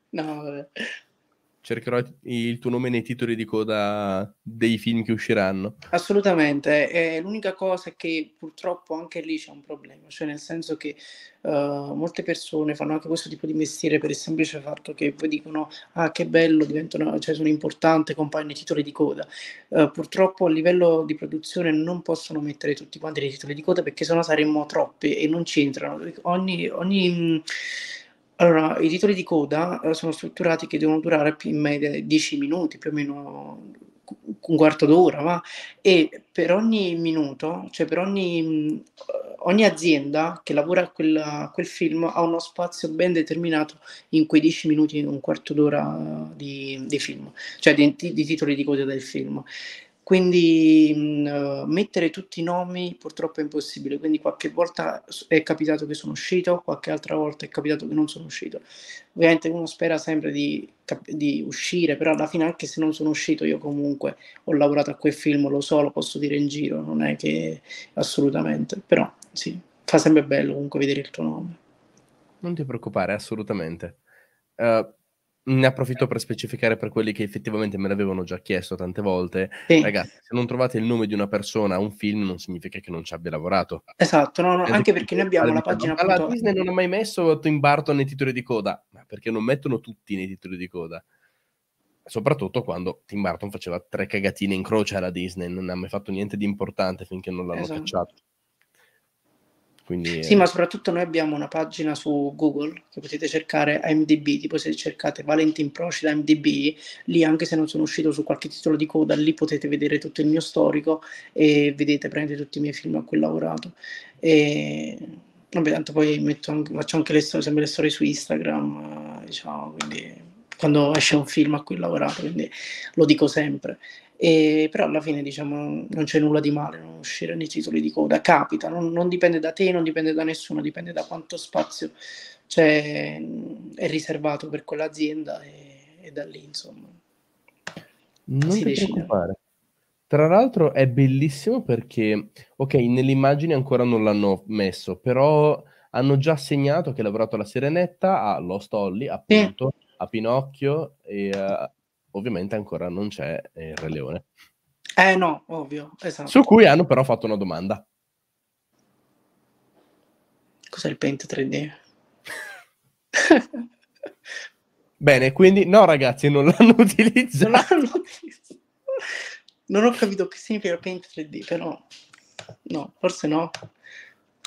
No, vabbè. Cercherò il tuo nome nei titoli di coda dei film che usciranno. Assolutamente, è l'unica cosa che purtroppo anche lì c'è un problema, cioè nel senso che uh, molte persone fanno anche questo tipo di mestiere per il semplice fatto che poi dicono ah che bello, cioè, sono importante, compaiono i titoli di coda. Uh, purtroppo a livello di produzione non possono mettere tutti quanti i titoli di coda perché sennò saremmo troppi e non c'entrano. entrano. Ogni... ogni allora, i titoli di coda eh, sono strutturati che devono durare più in media 10 minuti, più o meno un quarto d'ora, va? e per ogni minuto, cioè per ogni, mm, ogni azienda che lavora a quel, quel, film ha uno spazio ben determinato in quei 10 minuti, un quarto d'ora eh, di, di film, cioè di, di titoli di coda del film. Quindi mh, mhmm, mettere tutti i nomi purtroppo è impossibile, quindi qualche volta è capitato che sono uscito, qualche altra volta è capitato che non sono uscito. Ovviamente uno spera sempre di, di uscire, però alla fine anche se non sono uscito io comunque ho lavorato a quel film, lo so, lo posso dire in giro, non è che assolutamente, però sì, fa sempre bello comunque vedere il tuo nome. Non ti preoccupare, assolutamente. Uh, ne approfitto per specificare per quelli che effettivamente me l'avevano già chiesto tante volte. Sì. Ragazzi, se non trovate il nome di una persona a un film, non significa che non ci abbia lavorato. Esatto, no, no, anche perché noi abbiamo la pagina. Appunto... Allora, Disney non ha mai messo Tim Burton nei titoli di coda, ma perché non mettono tutti nei titoli di coda? Soprattutto quando Tim Burton faceva tre cagatine in croce alla Disney, non ha mai fatto niente di importante finché non l'hanno esatto. cacciato. Quindi, sì, eh... ma soprattutto noi abbiamo una pagina su Google che potete cercare IMDB, tipo se cercate Valentin Proci da IMDB, lì anche se non sono uscito su qualche titolo di coda, lì potete vedere tutto il mio storico e vedete prendete tutti i miei film a cui ho lavorato. E... Vabbè, tanto poi anche, faccio anche le storie, sempre le storie su Instagram, eh, diciamo, quindi quando esce un film a cui ho lavorato, quindi lo dico sempre. E, però alla fine diciamo non c'è nulla di male non uscire nei titoli di coda, capita, non, non dipende da te, non dipende da nessuno, dipende da quanto spazio c'è, è riservato per quell'azienda e, e da lì insomma. Non si ti preoccupare. Tra l'altro è bellissimo perché, ok, immagini ancora non l'hanno messo, però hanno già segnato che ha lavorato alla Sirenetta, a Lost Holly, appunto, eh. a Pinocchio e uh, ovviamente ancora non c'è eh, il Re Leone. Eh no, ovvio, esatto. Su cui hanno però fatto una domanda. Cos'è il Paint 3D? [LAUGHS] Bene, quindi no ragazzi, non l'hanno utilizzato. Non, l'hanno [LAUGHS] utilizzato. non ho capito che significa Paint 3D, però no, forse no.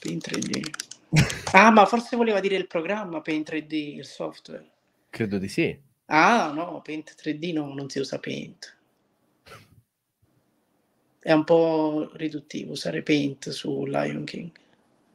Paint 3D. [LAUGHS] ah, ma forse voleva dire il programma Paint 3D, il software. Credo di sì. Ah no, Paint 3D no, non si usa Paint. È un po' riduttivo usare Paint su Lion King.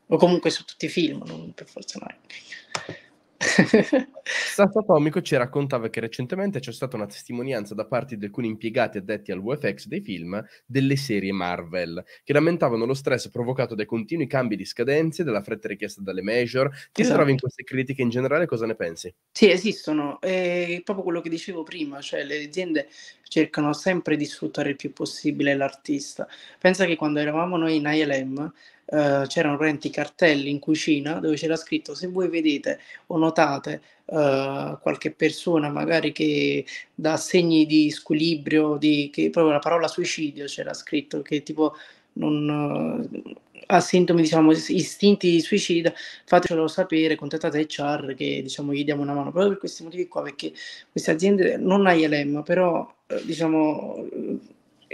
O comunque su tutti i film, non per forza Lion King. Stato [LAUGHS] Atomico ci raccontava che recentemente c'è stata una testimonianza da parte di alcuni impiegati addetti al VFX dei film delle serie Marvel, che lamentavano lo stress provocato dai continui cambi di scadenze, dalla fretta richiesta dalle major. Ti esatto. trovi in queste critiche in generale? Cosa ne pensi? Sì, esistono. È proprio quello che dicevo prima, cioè le aziende cercano sempre di sfruttare il più possibile l'artista. Pensa che quando eravamo noi in ILM eh, c'erano i cartelli in cucina dove c'era scritto se voi vedete o notate eh, qualche persona magari che dà segni di squilibrio, di, che proprio la parola suicidio c'era scritto che tipo non, eh, ha sintomi, diciamo, istinti di suicida, fatecelo sapere, contattate HR che diciamo, gli diamo una mano, proprio per questi motivi qua, perché queste aziende non ha ILM, però eh, diciamo,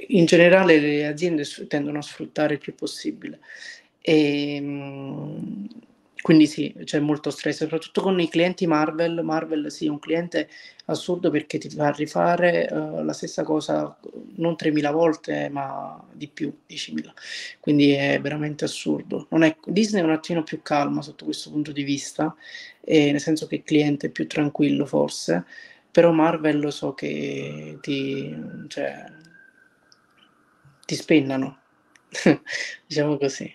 in generale le aziende tendono a sfruttare il più possibile e, ehm, quindi sì, c'è molto stress, soprattutto con i clienti Marvel. Marvel sì, è un cliente assurdo perché ti fa rifare uh, la stessa cosa non 3.000 volte, ma di più, 10.000. Quindi è veramente assurdo. È, Disney è un attimo più calma sotto questo punto di vista, eh, nel senso che il cliente è più tranquillo forse, però Marvel lo so che ti, cioè, ti spennano, [LAUGHS] diciamo così.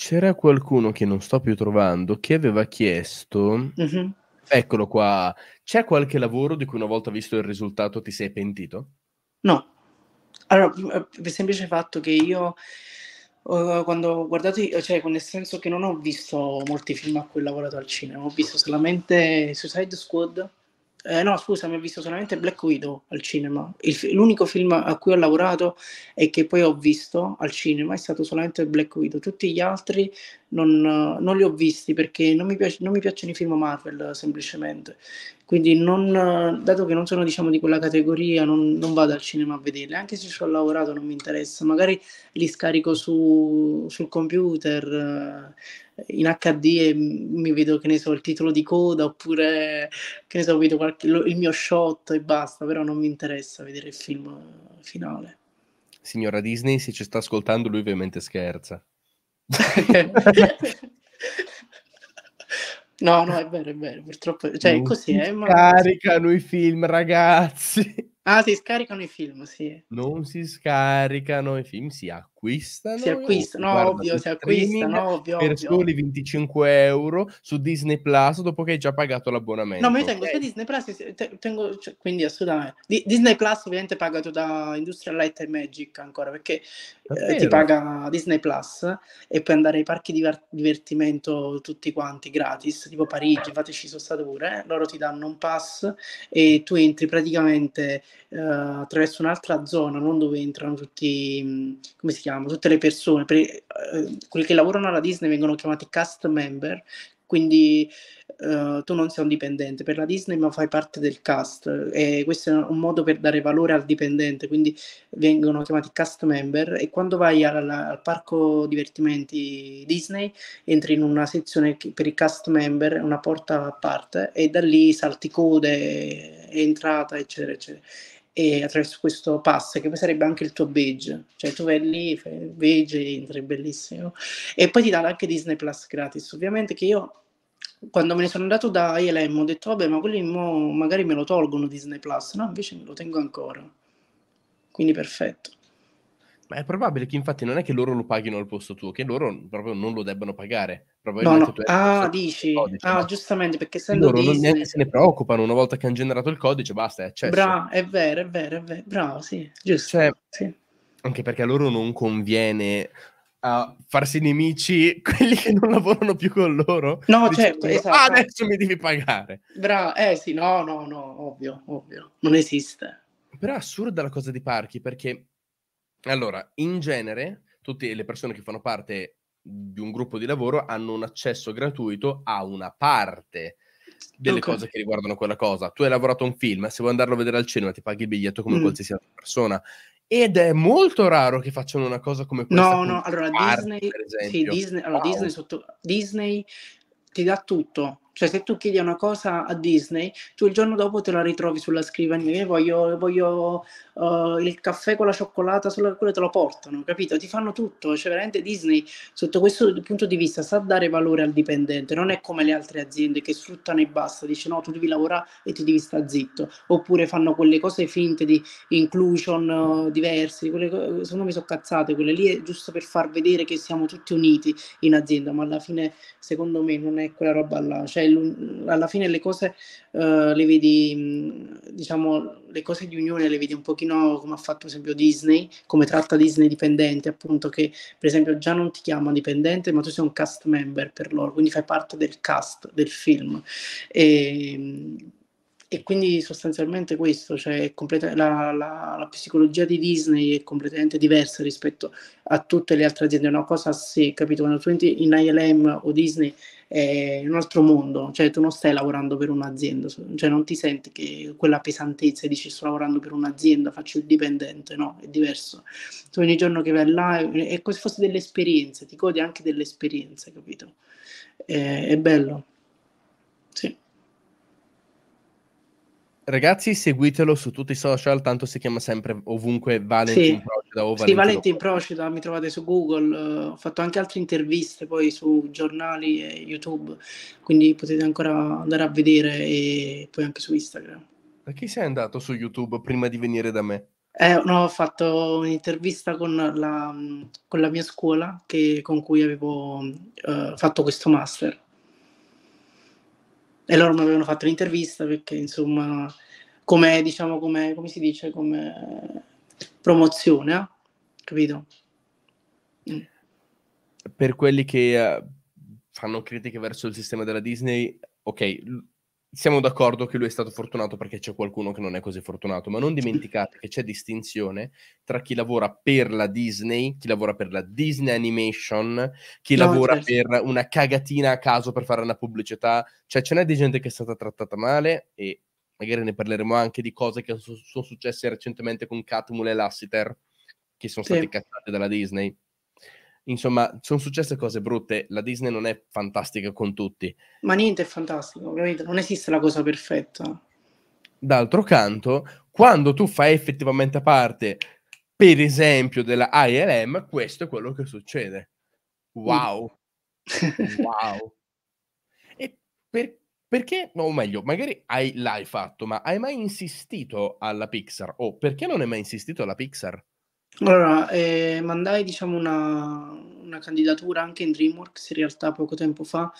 C'era qualcuno che non sto più trovando che aveva chiesto, mm-hmm. eccolo qua, c'è qualche lavoro di cui una volta visto il risultato ti sei pentito? No, allora, per il semplice fatto che io uh, quando ho guardato, cioè nel senso che non ho visto molti film a cui ho lavorato al cinema, ho visto solamente Suicide Squad eh, no, scusa, mi ha visto solamente Black Widow al cinema. Il, l'unico film a cui ho lavorato e che poi ho visto al cinema è stato solamente Black Widow. Tutti gli altri non, non li ho visti perché non mi, piace, non mi, piacciono i film Marvel semplicemente. Quindi, non, dato che non sono diciamo, di quella categoria, non, non, vado al cinema a vederli. Anche se ci ho lavorato, non mi interessa. Magari li scarico su, sul computer in HD e mi vedo, che ne so, il titolo di coda oppure, che ne so, vedo qualche, lo, il mio shot e basta, però non mi interessa vedere il film finale. Signora Disney, se ci sta ascoltando, lui ovviamente scherza. [LAUGHS] no, no, è vero, è vero, purtroppo, cioè non così è. Eh, ma... Caricano i film, ragazzi. Ah, si scaricano i film, sì. Non si scaricano i film, si acquistano acquistano. Si acquistano, ovvio, si acquistano, ovvio. Per ovvio. soli 25 euro su Disney Plus dopo che hai già pagato l'abbonamento. No, ma io tengo okay. sia Disney Plus, tengo, cioè, quindi assolutamente. D- Disney Plus ovviamente pagato da Industrial Light and Magic ancora, perché eh, ti paga Disney Plus e puoi andare ai parchi di var- divertimento tutti quanti gratis, tipo Parigi, fateci ci sono stato pure, eh? loro ti danno un pass e tu entri praticamente eh, attraverso un'altra zona, non dove entrano tutti, mm, come si chiama? chiamo, tutte le persone, per, eh, quelli che lavorano alla Disney vengono chiamati cast member, quindi eh, tu non sei un dipendente per la Disney ma fai parte del cast e questo è un modo per dare valore al dipendente, quindi vengono chiamati cast member e quando vai al, al parco divertimenti Disney entri in una sezione per i cast member, una porta a parte e da lì salti code, entrata eccetera eccetera e attraverso questo pass che poi sarebbe anche il tuo badge cioè tu vai lì, fai il badge entri, bellissimo e poi ti danno anche Disney Plus gratis ovviamente che io quando me ne sono andato da ILM ho detto vabbè ma quelli mo magari me lo tolgono Disney Plus no invece me lo tengo ancora quindi perfetto ma è probabile che infatti non è che loro lo paghino al posto tuo, che loro proprio non lo debbano pagare. No, no. Ah, dici. Codice, ah, no? giustamente, perché essendo loro Disney... neanche se ne preoccupano, una volta che hanno generato il codice basta, è accesso. Bravo, è vero, è vero, è vero. Bravo, sì, giusto. Cioè, sì. Anche perché a loro non conviene a farsi nemici [LAUGHS] quelli che non lavorano più con loro. No, certo, esatto. Ah, adesso mi devi pagare. Bravo, eh sì, no, no, no, ovvio, ovvio. Non esiste. Però è assurda la cosa di Parchi, perché allora, in genere, tutte le persone che fanno parte di un gruppo di lavoro hanno un accesso gratuito a una parte ah, delle okay. cose che riguardano quella cosa. Tu hai lavorato un film, se vuoi andarlo a vedere al cinema ti paghi il biglietto come mm. qualsiasi altra persona. Ed è molto raro che facciano una cosa come questa. No, no, allora parte, Disney, sì, Disney, allora, wow. Disney, sotto, Disney ti dà tutto, cioè, se tu chiedi una cosa a Disney, tu il giorno dopo te la ritrovi sulla scrivania. Io voglio, voglio uh, il caffè con la cioccolata, solo quello te lo portano, capito? Ti fanno tutto. Cioè, veramente Disney, sotto questo punto di vista, sa dare valore al dipendente. Non è come le altre aziende che sfruttano e basta. Dice no, tu devi lavorare e ti devi stare zitto. Oppure fanno quelle cose finte di inclusion uh, eh, diversi. Quelle, secondo me sono cazzate. Quelle lì è giusto per far vedere che siamo tutti uniti in azienda, ma alla fine, secondo me, non è quella roba là. Cioè, alla fine le cose uh, le vedi, mm, diciamo, le cose di unione le vedi un pochino come ha fatto per esempio Disney, come tratta Disney dipendente, appunto che per esempio già non ti chiama dipendente, ma tu sei un cast member per loro, quindi fai parte del cast del film. E, e quindi sostanzialmente questo, cioè completa, la, la, la, psicologia di Disney è completamente diversa rispetto a tutte le altre aziende, una cosa sì, capito? Quando tu entri in ILM o Disney è un altro mondo, cioè tu non stai lavorando per un'azienda, cioè non ti senti che quella pesantezza e dici sto lavorando per un'azienda, faccio il dipendente, no, è diverso. Tu ogni giorno che vai là è, come se fosse delle esperienze, ti godi anche delle esperienze, capito? è, è bello. Ragazzi, seguitelo su tutti i social, tanto si chiama sempre ovunque Valentin sì. Procida. O sì, Valentin Procida, mi trovate su Google, uh, ho fatto anche altre interviste poi su giornali e YouTube, quindi potete ancora andare a vedere e poi anche su Instagram. Da chi sei andato su YouTube prima di venire da me? Eh, no, ho fatto un'intervista con la, con la mia scuola che, con cui avevo uh, fatto questo master e loro mi avevano fatto l'intervista perché insomma come diciamo come, come si dice come promozione eh, capito mm. per quelli che uh, fanno critiche verso il sistema della Disney ok siamo d'accordo che lui è stato fortunato perché c'è qualcuno che non è così fortunato, ma non dimenticate che c'è distinzione tra chi lavora per la Disney, chi lavora per la Disney Animation, chi no, lavora certo. per una cagatina a caso per fare una pubblicità, cioè ce n'è di gente che è stata trattata male e magari ne parleremo anche di cose che sono successe recentemente con Catmull e Lassiter, che sono sì. state cazzate dalla Disney insomma, sono successe cose brutte. La Disney non è fantastica con tutti. Ma niente è fantastico, ovviamente, non esiste la cosa perfetta. D'altro canto, quando tu fai effettivamente parte, per esempio, della ILM, questo è quello che succede. Wow. Mm. wow. E per, perché, o meglio, magari hai, l'hai fatto, ma hai mai insistito alla Pixar? O oh, perché non hai mai insistito alla Pixar? Allora, eh, mandai diciamo una, una candidatura anche in DreamWorks in realtà poco tempo fa.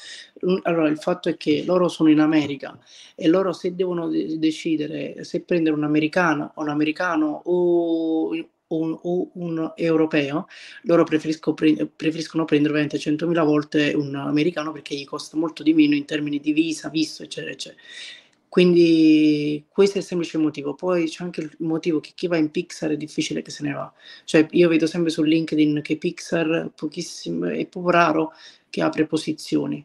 Allora, il fatto è che loro sono in America e loro se devono de- decidere se prendere un'americana o un americano o un, o un europeo, loro preferisco pre- preferiscono prendere veramente 100.000 volte un americano perché gli costa molto di meno in termini di visa, visto, eccetera, eccetera. Quindi questo è il semplice motivo. Poi c'è anche il motivo che chi va in Pixar è difficile che se ne va. Cioè io vedo sempre su LinkedIn che Pixar è proprio raro che apre posizioni.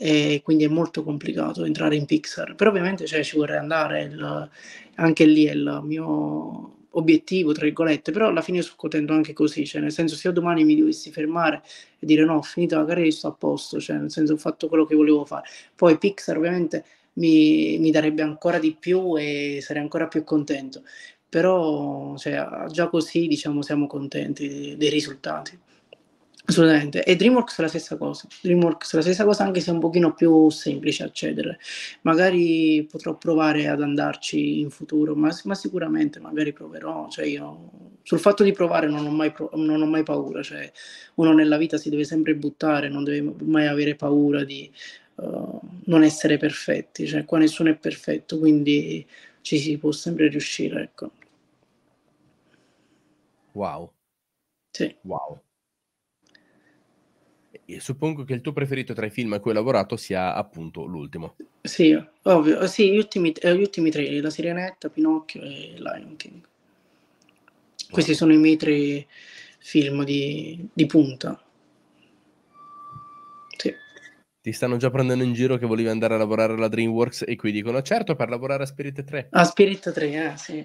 E quindi è molto complicato entrare in Pixar. Però ovviamente cioè, ci vorrei andare, il, anche lì è il mio obiettivo, tra virgolette, però alla fine io sto contento anche così, cioè nel senso se io domani mi dovessi fermare e dire no, ho finito la carriera, sto a posto, cioè nel senso ho fatto quello che volevo fare. Poi Pixar ovviamente mi, mi darebbe ancora di più e sarei ancora più contento. Però cioè, già così diciamo siamo contenti dei risultati. Assolutamente, e DreamWorks è la stessa cosa, DreamWorks è la stessa cosa anche se è un pochino più semplice accedere, magari potrò provare ad andarci in futuro, ma, ma sicuramente magari proverò, cioè io, sul fatto di provare non ho mai, non ho mai paura, cioè uno nella vita si deve sempre buttare, non deve mai avere paura di eh, non essere perfetti, cioè qua nessuno è perfetto, quindi ci si può sempre riuscire, ecco. Wow. Sì. Wow. E suppongo che il tuo preferito tra i film a cui hai lavorato sia appunto l'ultimo. Sì, ovvio. Eh, sì, gli ultimi, eh, gli ultimi tre, La Sirenetta, Pinocchio e Lion King. Wow. Questi sono i miei tre film di, di punta ti stanno già prendendo in giro che volevi andare a lavorare alla DreamWorks e qui dicono certo per lavorare a Spirit 3. A Spirit 3, eh, sì.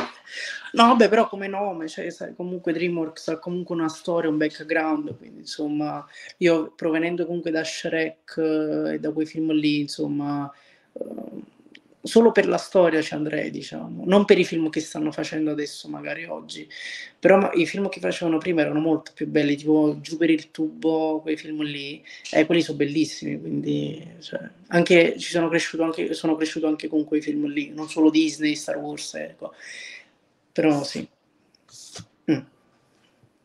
[LAUGHS] no, vabbè, però come nome, cioè, sai, comunque DreamWorks ha comunque una storia, un background, quindi insomma, io provenendo comunque da Shrek eh, e da quei film lì, insomma, eh, solo per la storia ci andrei, diciamo, non per i film che stanno facendo adesso, magari oggi, però ma, i film che facevano prima erano molto più belli, tipo Giù per il tubo, quei film lì, e eh, quelli sono bellissimi, quindi cioè, anche, ci sono cresciuto anche, sono cresciuto anche con quei film lì, non solo Disney, Star Wars, ecco, però sì. Mm.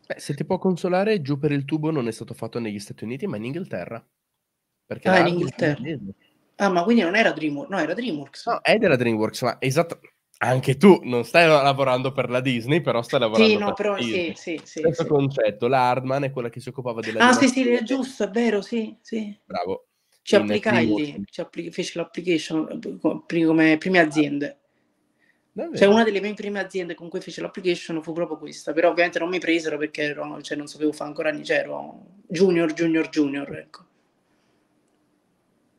Beh, se ti può consolare, Giù per il tubo non è stato fatto negli Stati Uniti, ma in Inghilterra. Perché ah, in Inghilterra. Inglese Ah, ma quindi non era DreamWorks? No, era DreamWorks. No, è della DreamWorks, ma esatto. Anche tu non stai lavorando per la Disney, però stai lavorando sì, no, per però, Disney. Sì, sì, Stesso sì. concetto, l'Hardman è quella che si occupava della Ah, sì, sì, è giusto, è vero, sì, sì. Bravo. Ci applicai lì, ci appli- fece l'application come prime ah. aziende. Davvero? Cioè, una delle mie prime aziende con cui fece l'application fu proprio questa, però ovviamente non mi presero perché ero, cioè, non sapevo fare ancora niente, cioè, ero junior, junior, junior, ecco.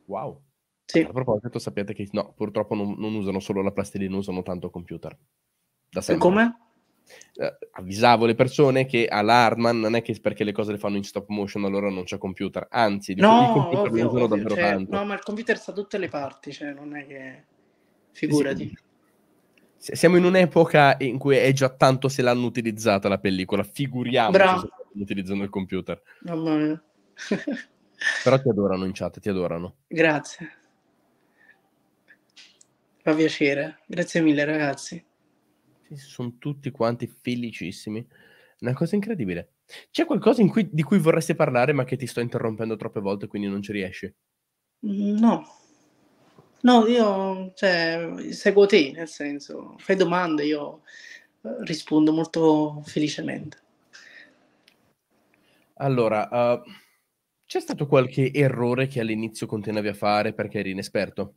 Wow. Sì. A proposito, sappiate che no, purtroppo non, non usano solo la plastilina, usano tanto computer. Da sempre. Come? Eh, avvisavo le persone che all'Hardman non è che perché le cose le fanno in stop motion allora non c'è computer, anzi di no, computer ovvio, usano davvero cioè, tanto. No, ma il computer sta da tutte le parti, cioè non è che... figurati. Sì, sì. Siamo in un'epoca in cui è già tanto se l'hanno utilizzata la pellicola, figuriamoci se stanno utilizzando il computer. Mamma mia. Però ti [LAUGHS] adorano in chat, ti adorano. Grazie. Fa piacere, grazie mille ragazzi. Sì, sono tutti quanti felicissimi. Una cosa incredibile. C'è qualcosa cui, di cui vorresti parlare ma che ti sto interrompendo troppe volte quindi non ci riesci? Mm, no. No, io cioè, seguo te, nel senso, fai domande, io eh, rispondo molto felicemente. Allora, uh, c'è stato qualche errore che all'inizio continuavi a fare perché eri inesperto?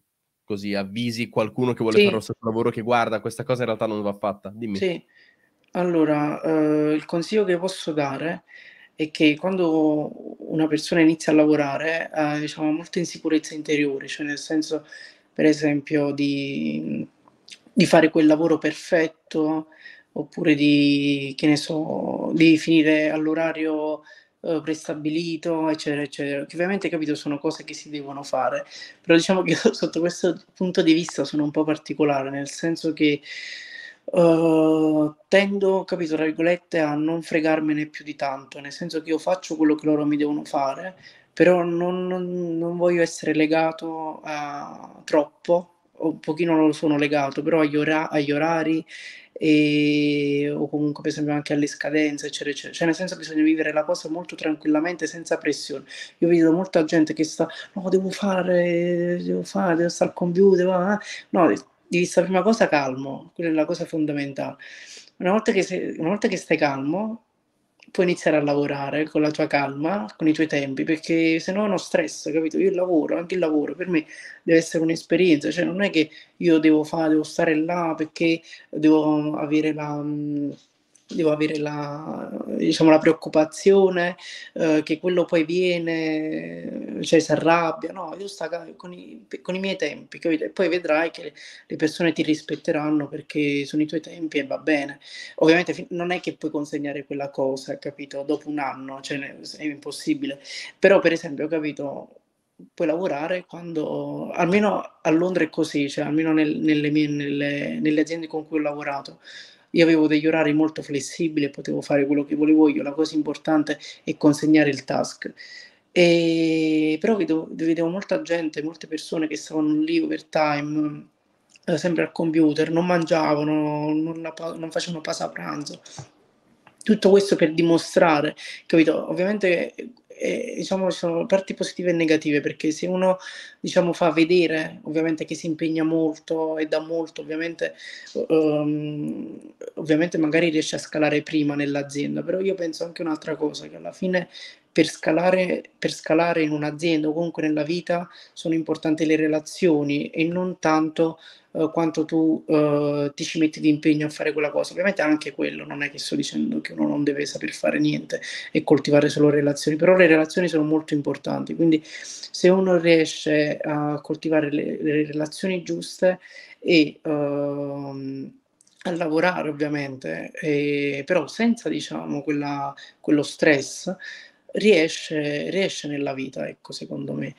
così avvisi qualcuno che vuole sì. fare lo stesso lavoro che guarda, questa cosa in realtà non va fatta. Dimmi. Sì, allora eh, il consiglio che posso dare è che quando una persona inizia a lavorare ha eh, diciamo, molta insicurezza interiore, cioè nel senso per esempio di, di fare quel lavoro perfetto oppure di, che ne so, di finire all'orario Uhm, prestabilito, eccetera, eccetera. Che ovviamente, capito, sono cose che si devono fare, però diciamo che [LAUGHS] sotto questo punto di vista sono un po' particolare, nel senso che Uh, tendo, capito, tra virgolette, a non fregarmene più di tanto, nel senso che io faccio quello che loro mi devono fare, però non, non, non voglio essere legato a, troppo un pochino lo sono legato però agli, ora- agli orari e, o comunque per esempio anche alle scadenze eccetera eccetera cioè nel senso bisogna vivere la cosa molto tranquillamente senza pressione io vedo molta gente che sta no devo fare devo fare devo stare al computer va. no devi stare prima cosa calmo quella è la cosa fondamentale una volta che, sei, una volta che stai calmo puoi iniziare a lavorare con la tua calma, con i tuoi tempi, perché se no è uno stress, capito? Io lavoro, anche il lavoro per me deve essere un'esperienza, cioè non è che io devo fare, devo stare là perché devo avere la mhmm, devo avere la, diciamo, la preoccupazione eh, che quello poi viene, cioè si arrabbia, no, io sto con i, con i miei tempi, capito? E poi vedrai che le persone ti rispetteranno perché sono i tuoi tempi e va bene. Ovviamente non è che puoi consegnare quella cosa, capito? Dopo un anno, cioè è impossibile. Però per esempio, capito, puoi lavorare quando, almeno a Londra è così, cioè almeno nel, nelle, mie, nelle, nelle aziende con cui ho lavorato io avevo degli orari molto flessibili, potevo fare quello che volevo io, la cosa importante è consegnare il task. E, però vedevo, vedevo molta gente, molte persone che stavano lì overtime, eh, sempre al computer, non mangiavano, non, la, non facevano pausa pranzo. Tutto questo per dimostrare, capito? Ovviamente e, diciamo, ci sono parti positive e negative, perché se uno diciamo, fa vedere ovviamente che si impegna molto e dà molto, ovviamente, um, ovviamente magari riesce a scalare prima nell'azienda, però io penso anche un'altra cosa, che alla fine per scalare, per scalare in un'azienda o comunque nella vita sono importanti le relazioni e non tanto eh, quanto tu eh, ti ci metti di impegno a fare quella cosa. Ovviamente anche quello, non è che sto dicendo che uno non deve saper fare niente e coltivare solo relazioni, però le relazioni sono molto importanti, quindi se uno riesce a coltivare le, le relazioni giuste e... Ehm, a lavorare ovviamente, eh, però senza diciamo quella, quello stress, riesce, riesce nella vita, ecco secondo me.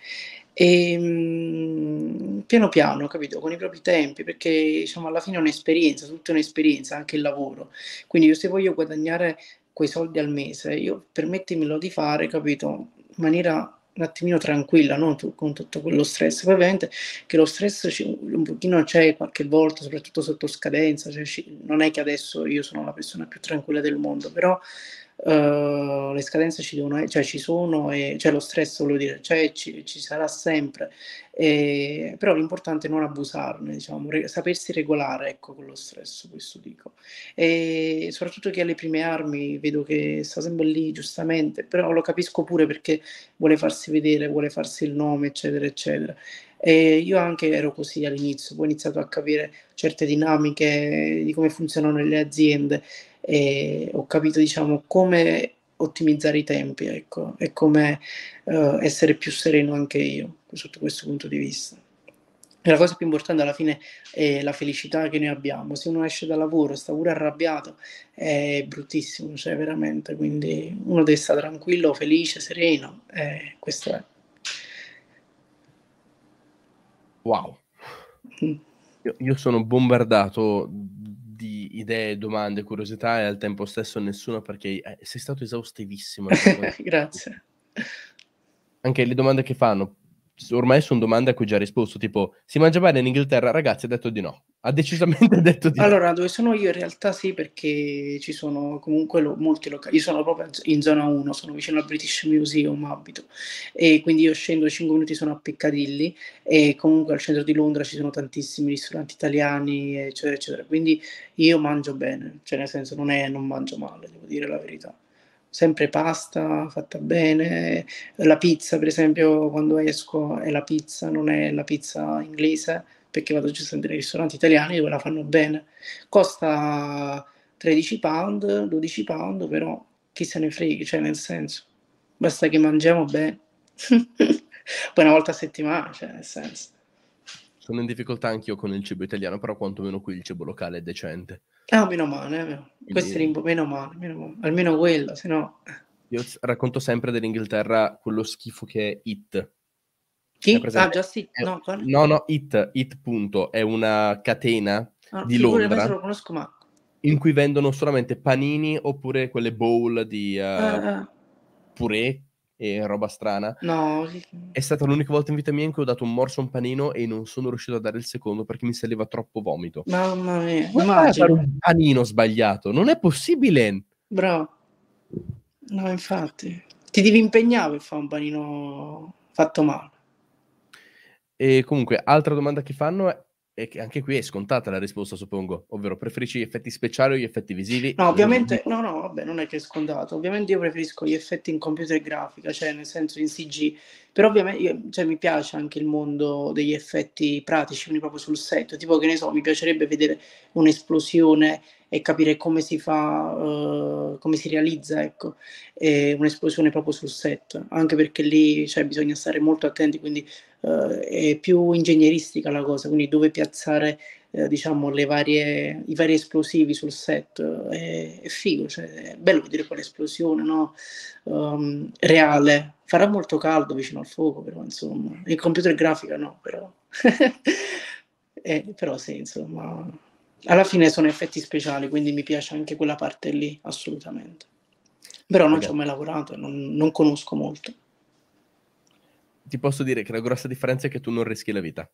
E, ehm, mh, piano piano, capito, con i propri tempi, perché diciamo alla fine è un'esperienza, tutta un'esperienza, anche il lavoro. Quindi io se voglio guadagnare quei soldi al mese, io permettimelo di fare, capito, in maniera un attimino tranquilla, non tu, con tutto quello stress. Poi ovviamente che lo stress un pochino c'è qualche volta, soprattutto sotto scadenza, cioè non è che adesso io sono la persona più tranquilla del mondo, però Ehm, le scadenze ci devono cioè ci sono e cioè lo stress voglio dire cioè, ci, ci, sarà sempre e, però l'importante è non abusarne diciamo re, sapersi regolare ecco con lo stress questo dico e soprattutto chi ha le prime armi vedo che sta sempre lì giustamente però lo capisco pure perché vuole farsi vedere vuole farsi il nome eccetera eccetera e io anche ero così all'inizio poi ho iniziato a capire certe dinamiche di come funzionano le aziende e ho capito diciamo, come ottimizzare i tempi ecco, e come uh, essere più sereno anche io sotto questo punto di vista. E la cosa più importante alla fine è la felicità che noi abbiamo. Se uno esce dal lavoro e sta pure arrabbiato, è bruttissimo, cioè veramente. Quindi uno deve stare tranquillo, felice, sereno. Eh, questo è. Wow. Mm. Io, io sono bombardato idee, domande, curiosità e al tempo stesso nessuno perché eh, sei stato esaustivissimo. [LAUGHS] Grazie. Anche le domande che fanno, ormai sono domande a cui già risposto, tipo si mangia bene in Inghilterra, ragazzi, ha detto di no. Ha decisamente [LAUGHS] detto di allora, no. Allora, dove sono io in realtà sì, perché ci sono comunque lo, molti locali. Io sono proprio in zona 1, sono vicino al British Museum, abito. E quindi io scendo 5 minuti, sono a Piccadilly e comunque al centro di Londra ci sono tantissimi ristoranti italiani, eccetera, eccetera. Quindi io mangio bene, cioè nel senso non, è, non mangio male, devo dire la verità sempre pasta fatta bene, la pizza per esempio quando esco è la pizza, non è la pizza inglese perché vado giustamente nei ristoranti italiani dove la fanno bene. Costa 13 pound, 12 pound, però chi se ne frega, cioè nel senso, basta che mangiamo bene. [LAUGHS] Poi una volta a settimana, cioè nel senso. Sono in difficoltà anch'io con il cibo italiano, però quantomeno qui il cibo locale è decente. Ah, meno male, meno. questo è limbo, meno male, meno male, almeno quello, se no... Eh. Io racconto sempre dell'Inghilterra quello schifo che è It. Chi? Ah, Just It, no, con... no, no, It, It punto, è una catena ah, di Londra. Lo conosco, ma... In cui vendono solamente panini oppure quelle bowl di uh, uh. purè e roba strana. No. È stata l'unica volta in vita mia in cui ho dato un morso a un panino e non sono riuscito a dare il secondo perché mi saliva troppo vomito. Mamma mia. Come fai un panino sbagliato? Non è possibile. Bro, No, infatti. Ti devi impegnare per fare un panino fatto male. E comunque, altra domanda che fanno è e anche qui è scontata la risposta, suppongo, ovvero preferisci gli effetti speciali o gli effetti visivi? No, ovviamente, no, no, vabbè, non è che è scontato. Ovviamente io preferisco gli effetti in computer grafica, cioè nel senso in CG, però ovviamente io, cioè, mi piace anche il mondo degli effetti pratici, quindi proprio sul set, tipo che ne so, mi piacerebbe vedere un'esplosione e capire come si fa, uh, come si realizza ecco, e un'esplosione proprio sul set, anche perché lì cioè, bisogna stare molto attenti, quindi uh, è più ingegneristica la cosa, quindi dove piazzare eh, diciamo, varie, i vari esplosivi sul set eh, è, è figo, cioè, è bello vedere quell'esplosione no? um, reale. Farà molto caldo vicino al fuoco, però insomma, il computer grafica no, però, [LAUGHS] eh, però sì, insomma, alla fine sono effetti speciali, quindi mi piace anche quella parte lì, assolutamente. Però non okay. ci ho mai lavorato, non, non conosco molto. Ti posso dire che la grossa differenza è che tu non rischi la vita.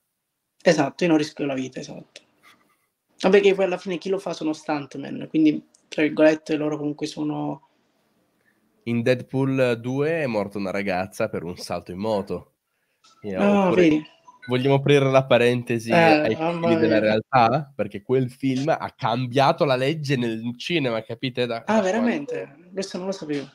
Esatto, io non rischio la vita, esatto. Vabbè che poi alla fine chi lo fa sono stuntmen, quindi tra virgolette loro comunque sono... In Deadpool 2 è morta una ragazza per un salto in moto. You know, ah, oppure... vedi vogliamo aprire la parentesi eh, ai fini della realtà? Perché quel film ha cambiato la legge nel cinema, capite? Da, ah, da veramente? Quando... Questo non lo sapevo.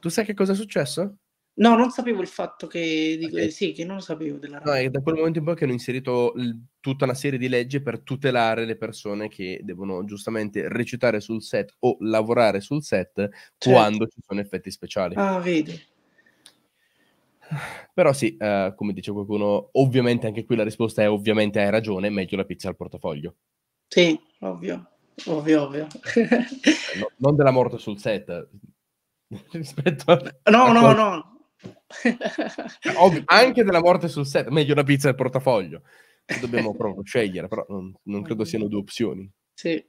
Tu sai che cosa è successo? No, non sapevo il fatto che... Okay. Sì, che non lo sapevo della realtà. No, è da quel momento in poi che hanno inserito l- tutta una serie di leggi per tutelare le persone che devono giustamente recitare sul set o lavorare sul set certo. quando ci sono effetti speciali. Ah, vedi. Però sì, eh, come dice qualcuno, ovviamente anche qui la risposta è ovviamente hai ragione, meglio la pizza al portafoglio. Sì, ovvio, ovvio, ovvio. Eh, no, non della morte sul set, [LAUGHS] rispetto a... No, a no, qual... no. Cioè, ovvio, anche della morte sul set, meglio la pizza al portafoglio. Dobbiamo [LAUGHS] proprio scegliere, però non, non credo siano due opzioni. Sì.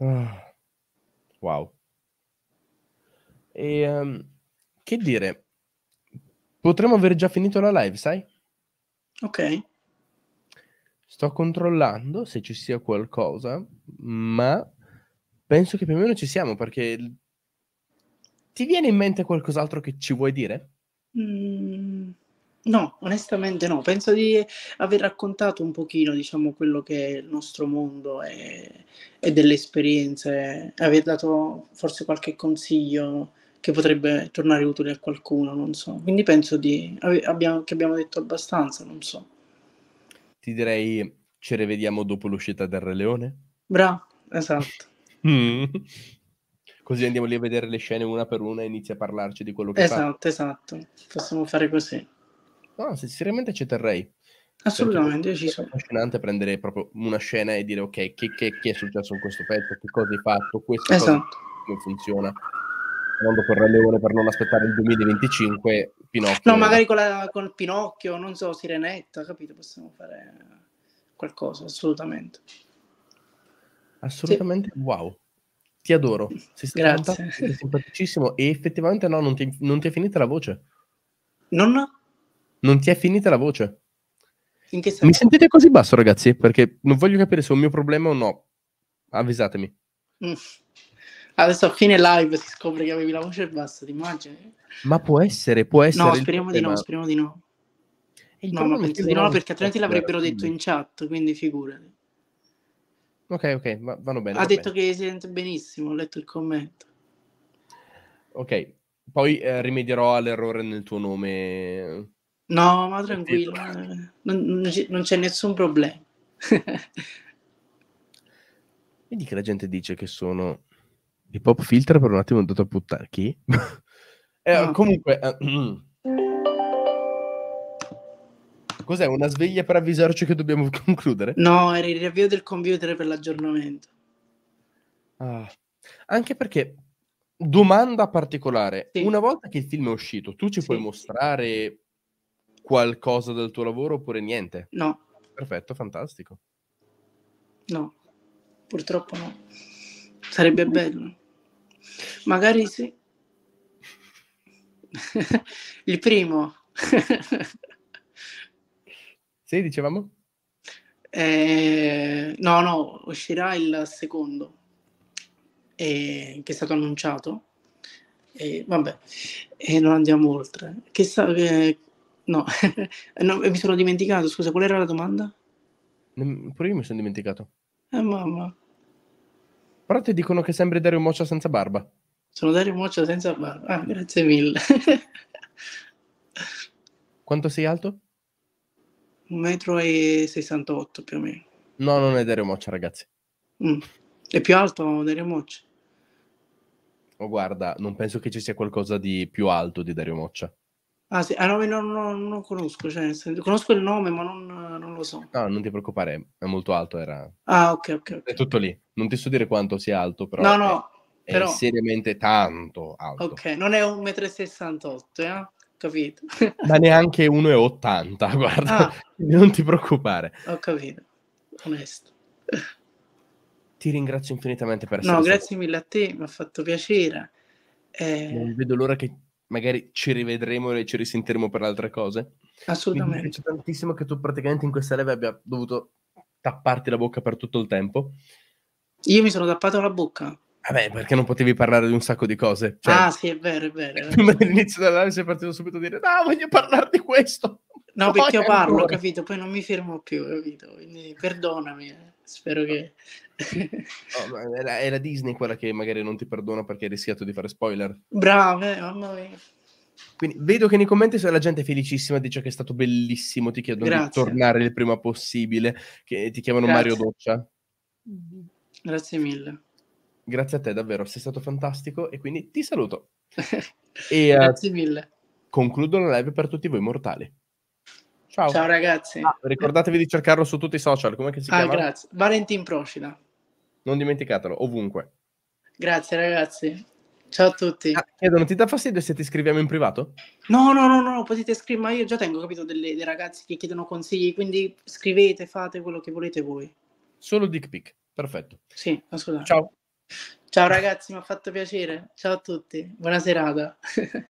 Ah. Wow. E, um, che dire, potremmo aver già finito la live, sai? Ok. Sto controllando se ci sia qualcosa, ma penso che più o meno ci siamo perché... Ti viene in mente qualcos'altro che ci vuoi dire? Mm, no, onestamente no. Penso di aver raccontato un pochino, diciamo, quello che è il nostro mondo e, e delle esperienze, aver dato forse qualche consiglio che potrebbe tornare utile a qualcuno, non so. Quindi penso di, abbiamo, che abbiamo detto abbastanza, non so. Ti direi ci rivediamo dopo l'uscita del Re Leone? Bravo, esatto. [LAUGHS] Mm. Così andiamo lì a vedere le scene una per una e inizia a parlarci di quello che esatto, Esatto, esatto. Possiamo fare così. No, sinceramente ci terrei. Assolutamente, ci sono. È affascinante prendere proprio una scena e dire ok, che, che, che, è successo in questo pezzo, che cosa hai fatto, questo esatto. come funziona secondo con Re Leone per non aspettare il 2025, Pinocchio... No, magari con, la, con Pinocchio, non so, Sirenetta, capito? Possiamo fare qualcosa, assolutamente. Assolutamente, sì. wow. Ti adoro, sei stato Grazie. simpaticissimo e effettivamente no, non ti, non ti è finita la voce. Non? Non ti è finita la voce. Mi sentite così basso, ragazzi? Perché non voglio capire se è un mio problema o no. Avvisatemi. Mm. Adesso a fine live si scopre che avevi la voce bassa, ti immagini? Ma può essere, può essere. No, speriamo di no, speriamo di no. No, ma penso di no perché altrimenti eh, l'avrebbero detto in chat, quindi figurati. Ok, ok, va- vanno bene. Ha va detto bene. che si sente benissimo, ho letto il commento. Ok, poi eh, rimedierò all'errore nel tuo nome. No, ma tranquillo, eh, non, non c'è nessun problema. [LAUGHS] Vedi che la gente dice che sono Hip pop filter per un attimo è andato a puttana. Chi? [LAUGHS] eh, comunque... Eh, mm. cos'è? Una sveglia per avvisarci che dobbiamo [LAUGHS] concludere? No, era il riavvio del computer per l'aggiornamento. Ah. Anche perché, domanda particolare, sì. una volta che il film è uscito, tu ci sì. puoi mostrare qualcosa del tuo lavoro oppure niente? No. Perfetto, fantastico. No, purtroppo no. Sarebbe bello. Magari sì. Il primo. sì, dicevamo? Eh, no, no, uscirà il secondo eh, che è stato annunciato. Eh, vabbè, e non andiamo oltre. Che sa- eh, no. [LAUGHS] no, mi sono dimenticato, scusa, qual era la domanda? Mm, pure io mi sono dimenticato. Eh, mamma. Però ti dicono che sembri Dario Moccia senza barba. Sono Dario Moccia senza barba. Ah, grazie mille. [LAUGHS] Quanto sei alto? 1,68 m più o meno. No, non è Dario Moccia, ragazzi. Mm. È più alto Dario Moccia? Oh, guarda, non penso che ci sia qualcosa di più alto di Dario Moccia. Ah sì, ah, no, no, no, non conosco, cioè, conosco il nome ma non, non, lo so. No, non ti preoccupare, è molto alto, era... Ah, ok, ok. okay. È tutto lì, non ti so dire quanto sia alto, però... No, no, è, però... È seriamente tanto alto. Ok, non è 1,68 m, eh? capito. ma neanche 1,80 [LAUGHS] guarda, ah. non ti preoccupare. Ho capito, onesto. Ti ringrazio infinitamente per essere No, grazie stato. mille a te, mi ha fatto piacere. Eh... Non vedo l'ora che magari ci rivedremo e ci risentiremo per altre cose. Assolutamente. Mi piace tantissimo che tu praticamente in questa live abbia dovuto tapparti la bocca per tutto il tempo. Io mi sono tappato la bocca. Vabbè, perché non potevi parlare di un sacco di cose. Cioè, ah, sì, è vero, è vero. Prima dell'inizio della live è partito subito a dire, no, voglio parlare di questo. No, perché io parlo, ho capito? Poi non mi fermo più, capito? Quindi perdonami, eh. spero che no, era, era, Disney quella che magari non ti perdona perché hai rischiato di fare spoiler. Bravo, eh, mamma mia. Quindi vedo che nei commenti la gente è felicissima, dice che è stato bellissimo, ti chiedono Grazie. di tornare il prima possibile, che ti chiamano Grazie. Mario Doccia. Grazie mille. Grazie a te davvero, sei stato fantastico e quindi ti saluto. [LAUGHS] e, eh, Grazie mille. Concludo la live per tutti voi mortali. Ciao. Ciao ragazzi. Ah, ricordatevi di cercarlo su tutti i social. Come si ah, chiama? Grazie. Valentin Procida non dimenticatelo, ovunque. Grazie ragazzi. Ciao a tutti. Ah, Edo, non ti dà fastidio se ti scriviamo in privato? No, no, no, no, potete scrivere, ma io già tengo capito delle, dei ragazzi che chiedono consigli, quindi scrivete, fate quello che volete voi. Solo dick pic, perfetto. Sì, assolutamente. Ciao. Ciao ragazzi, mi ha fatto piacere. Ciao a tutti. Buona serata. [LAUGHS]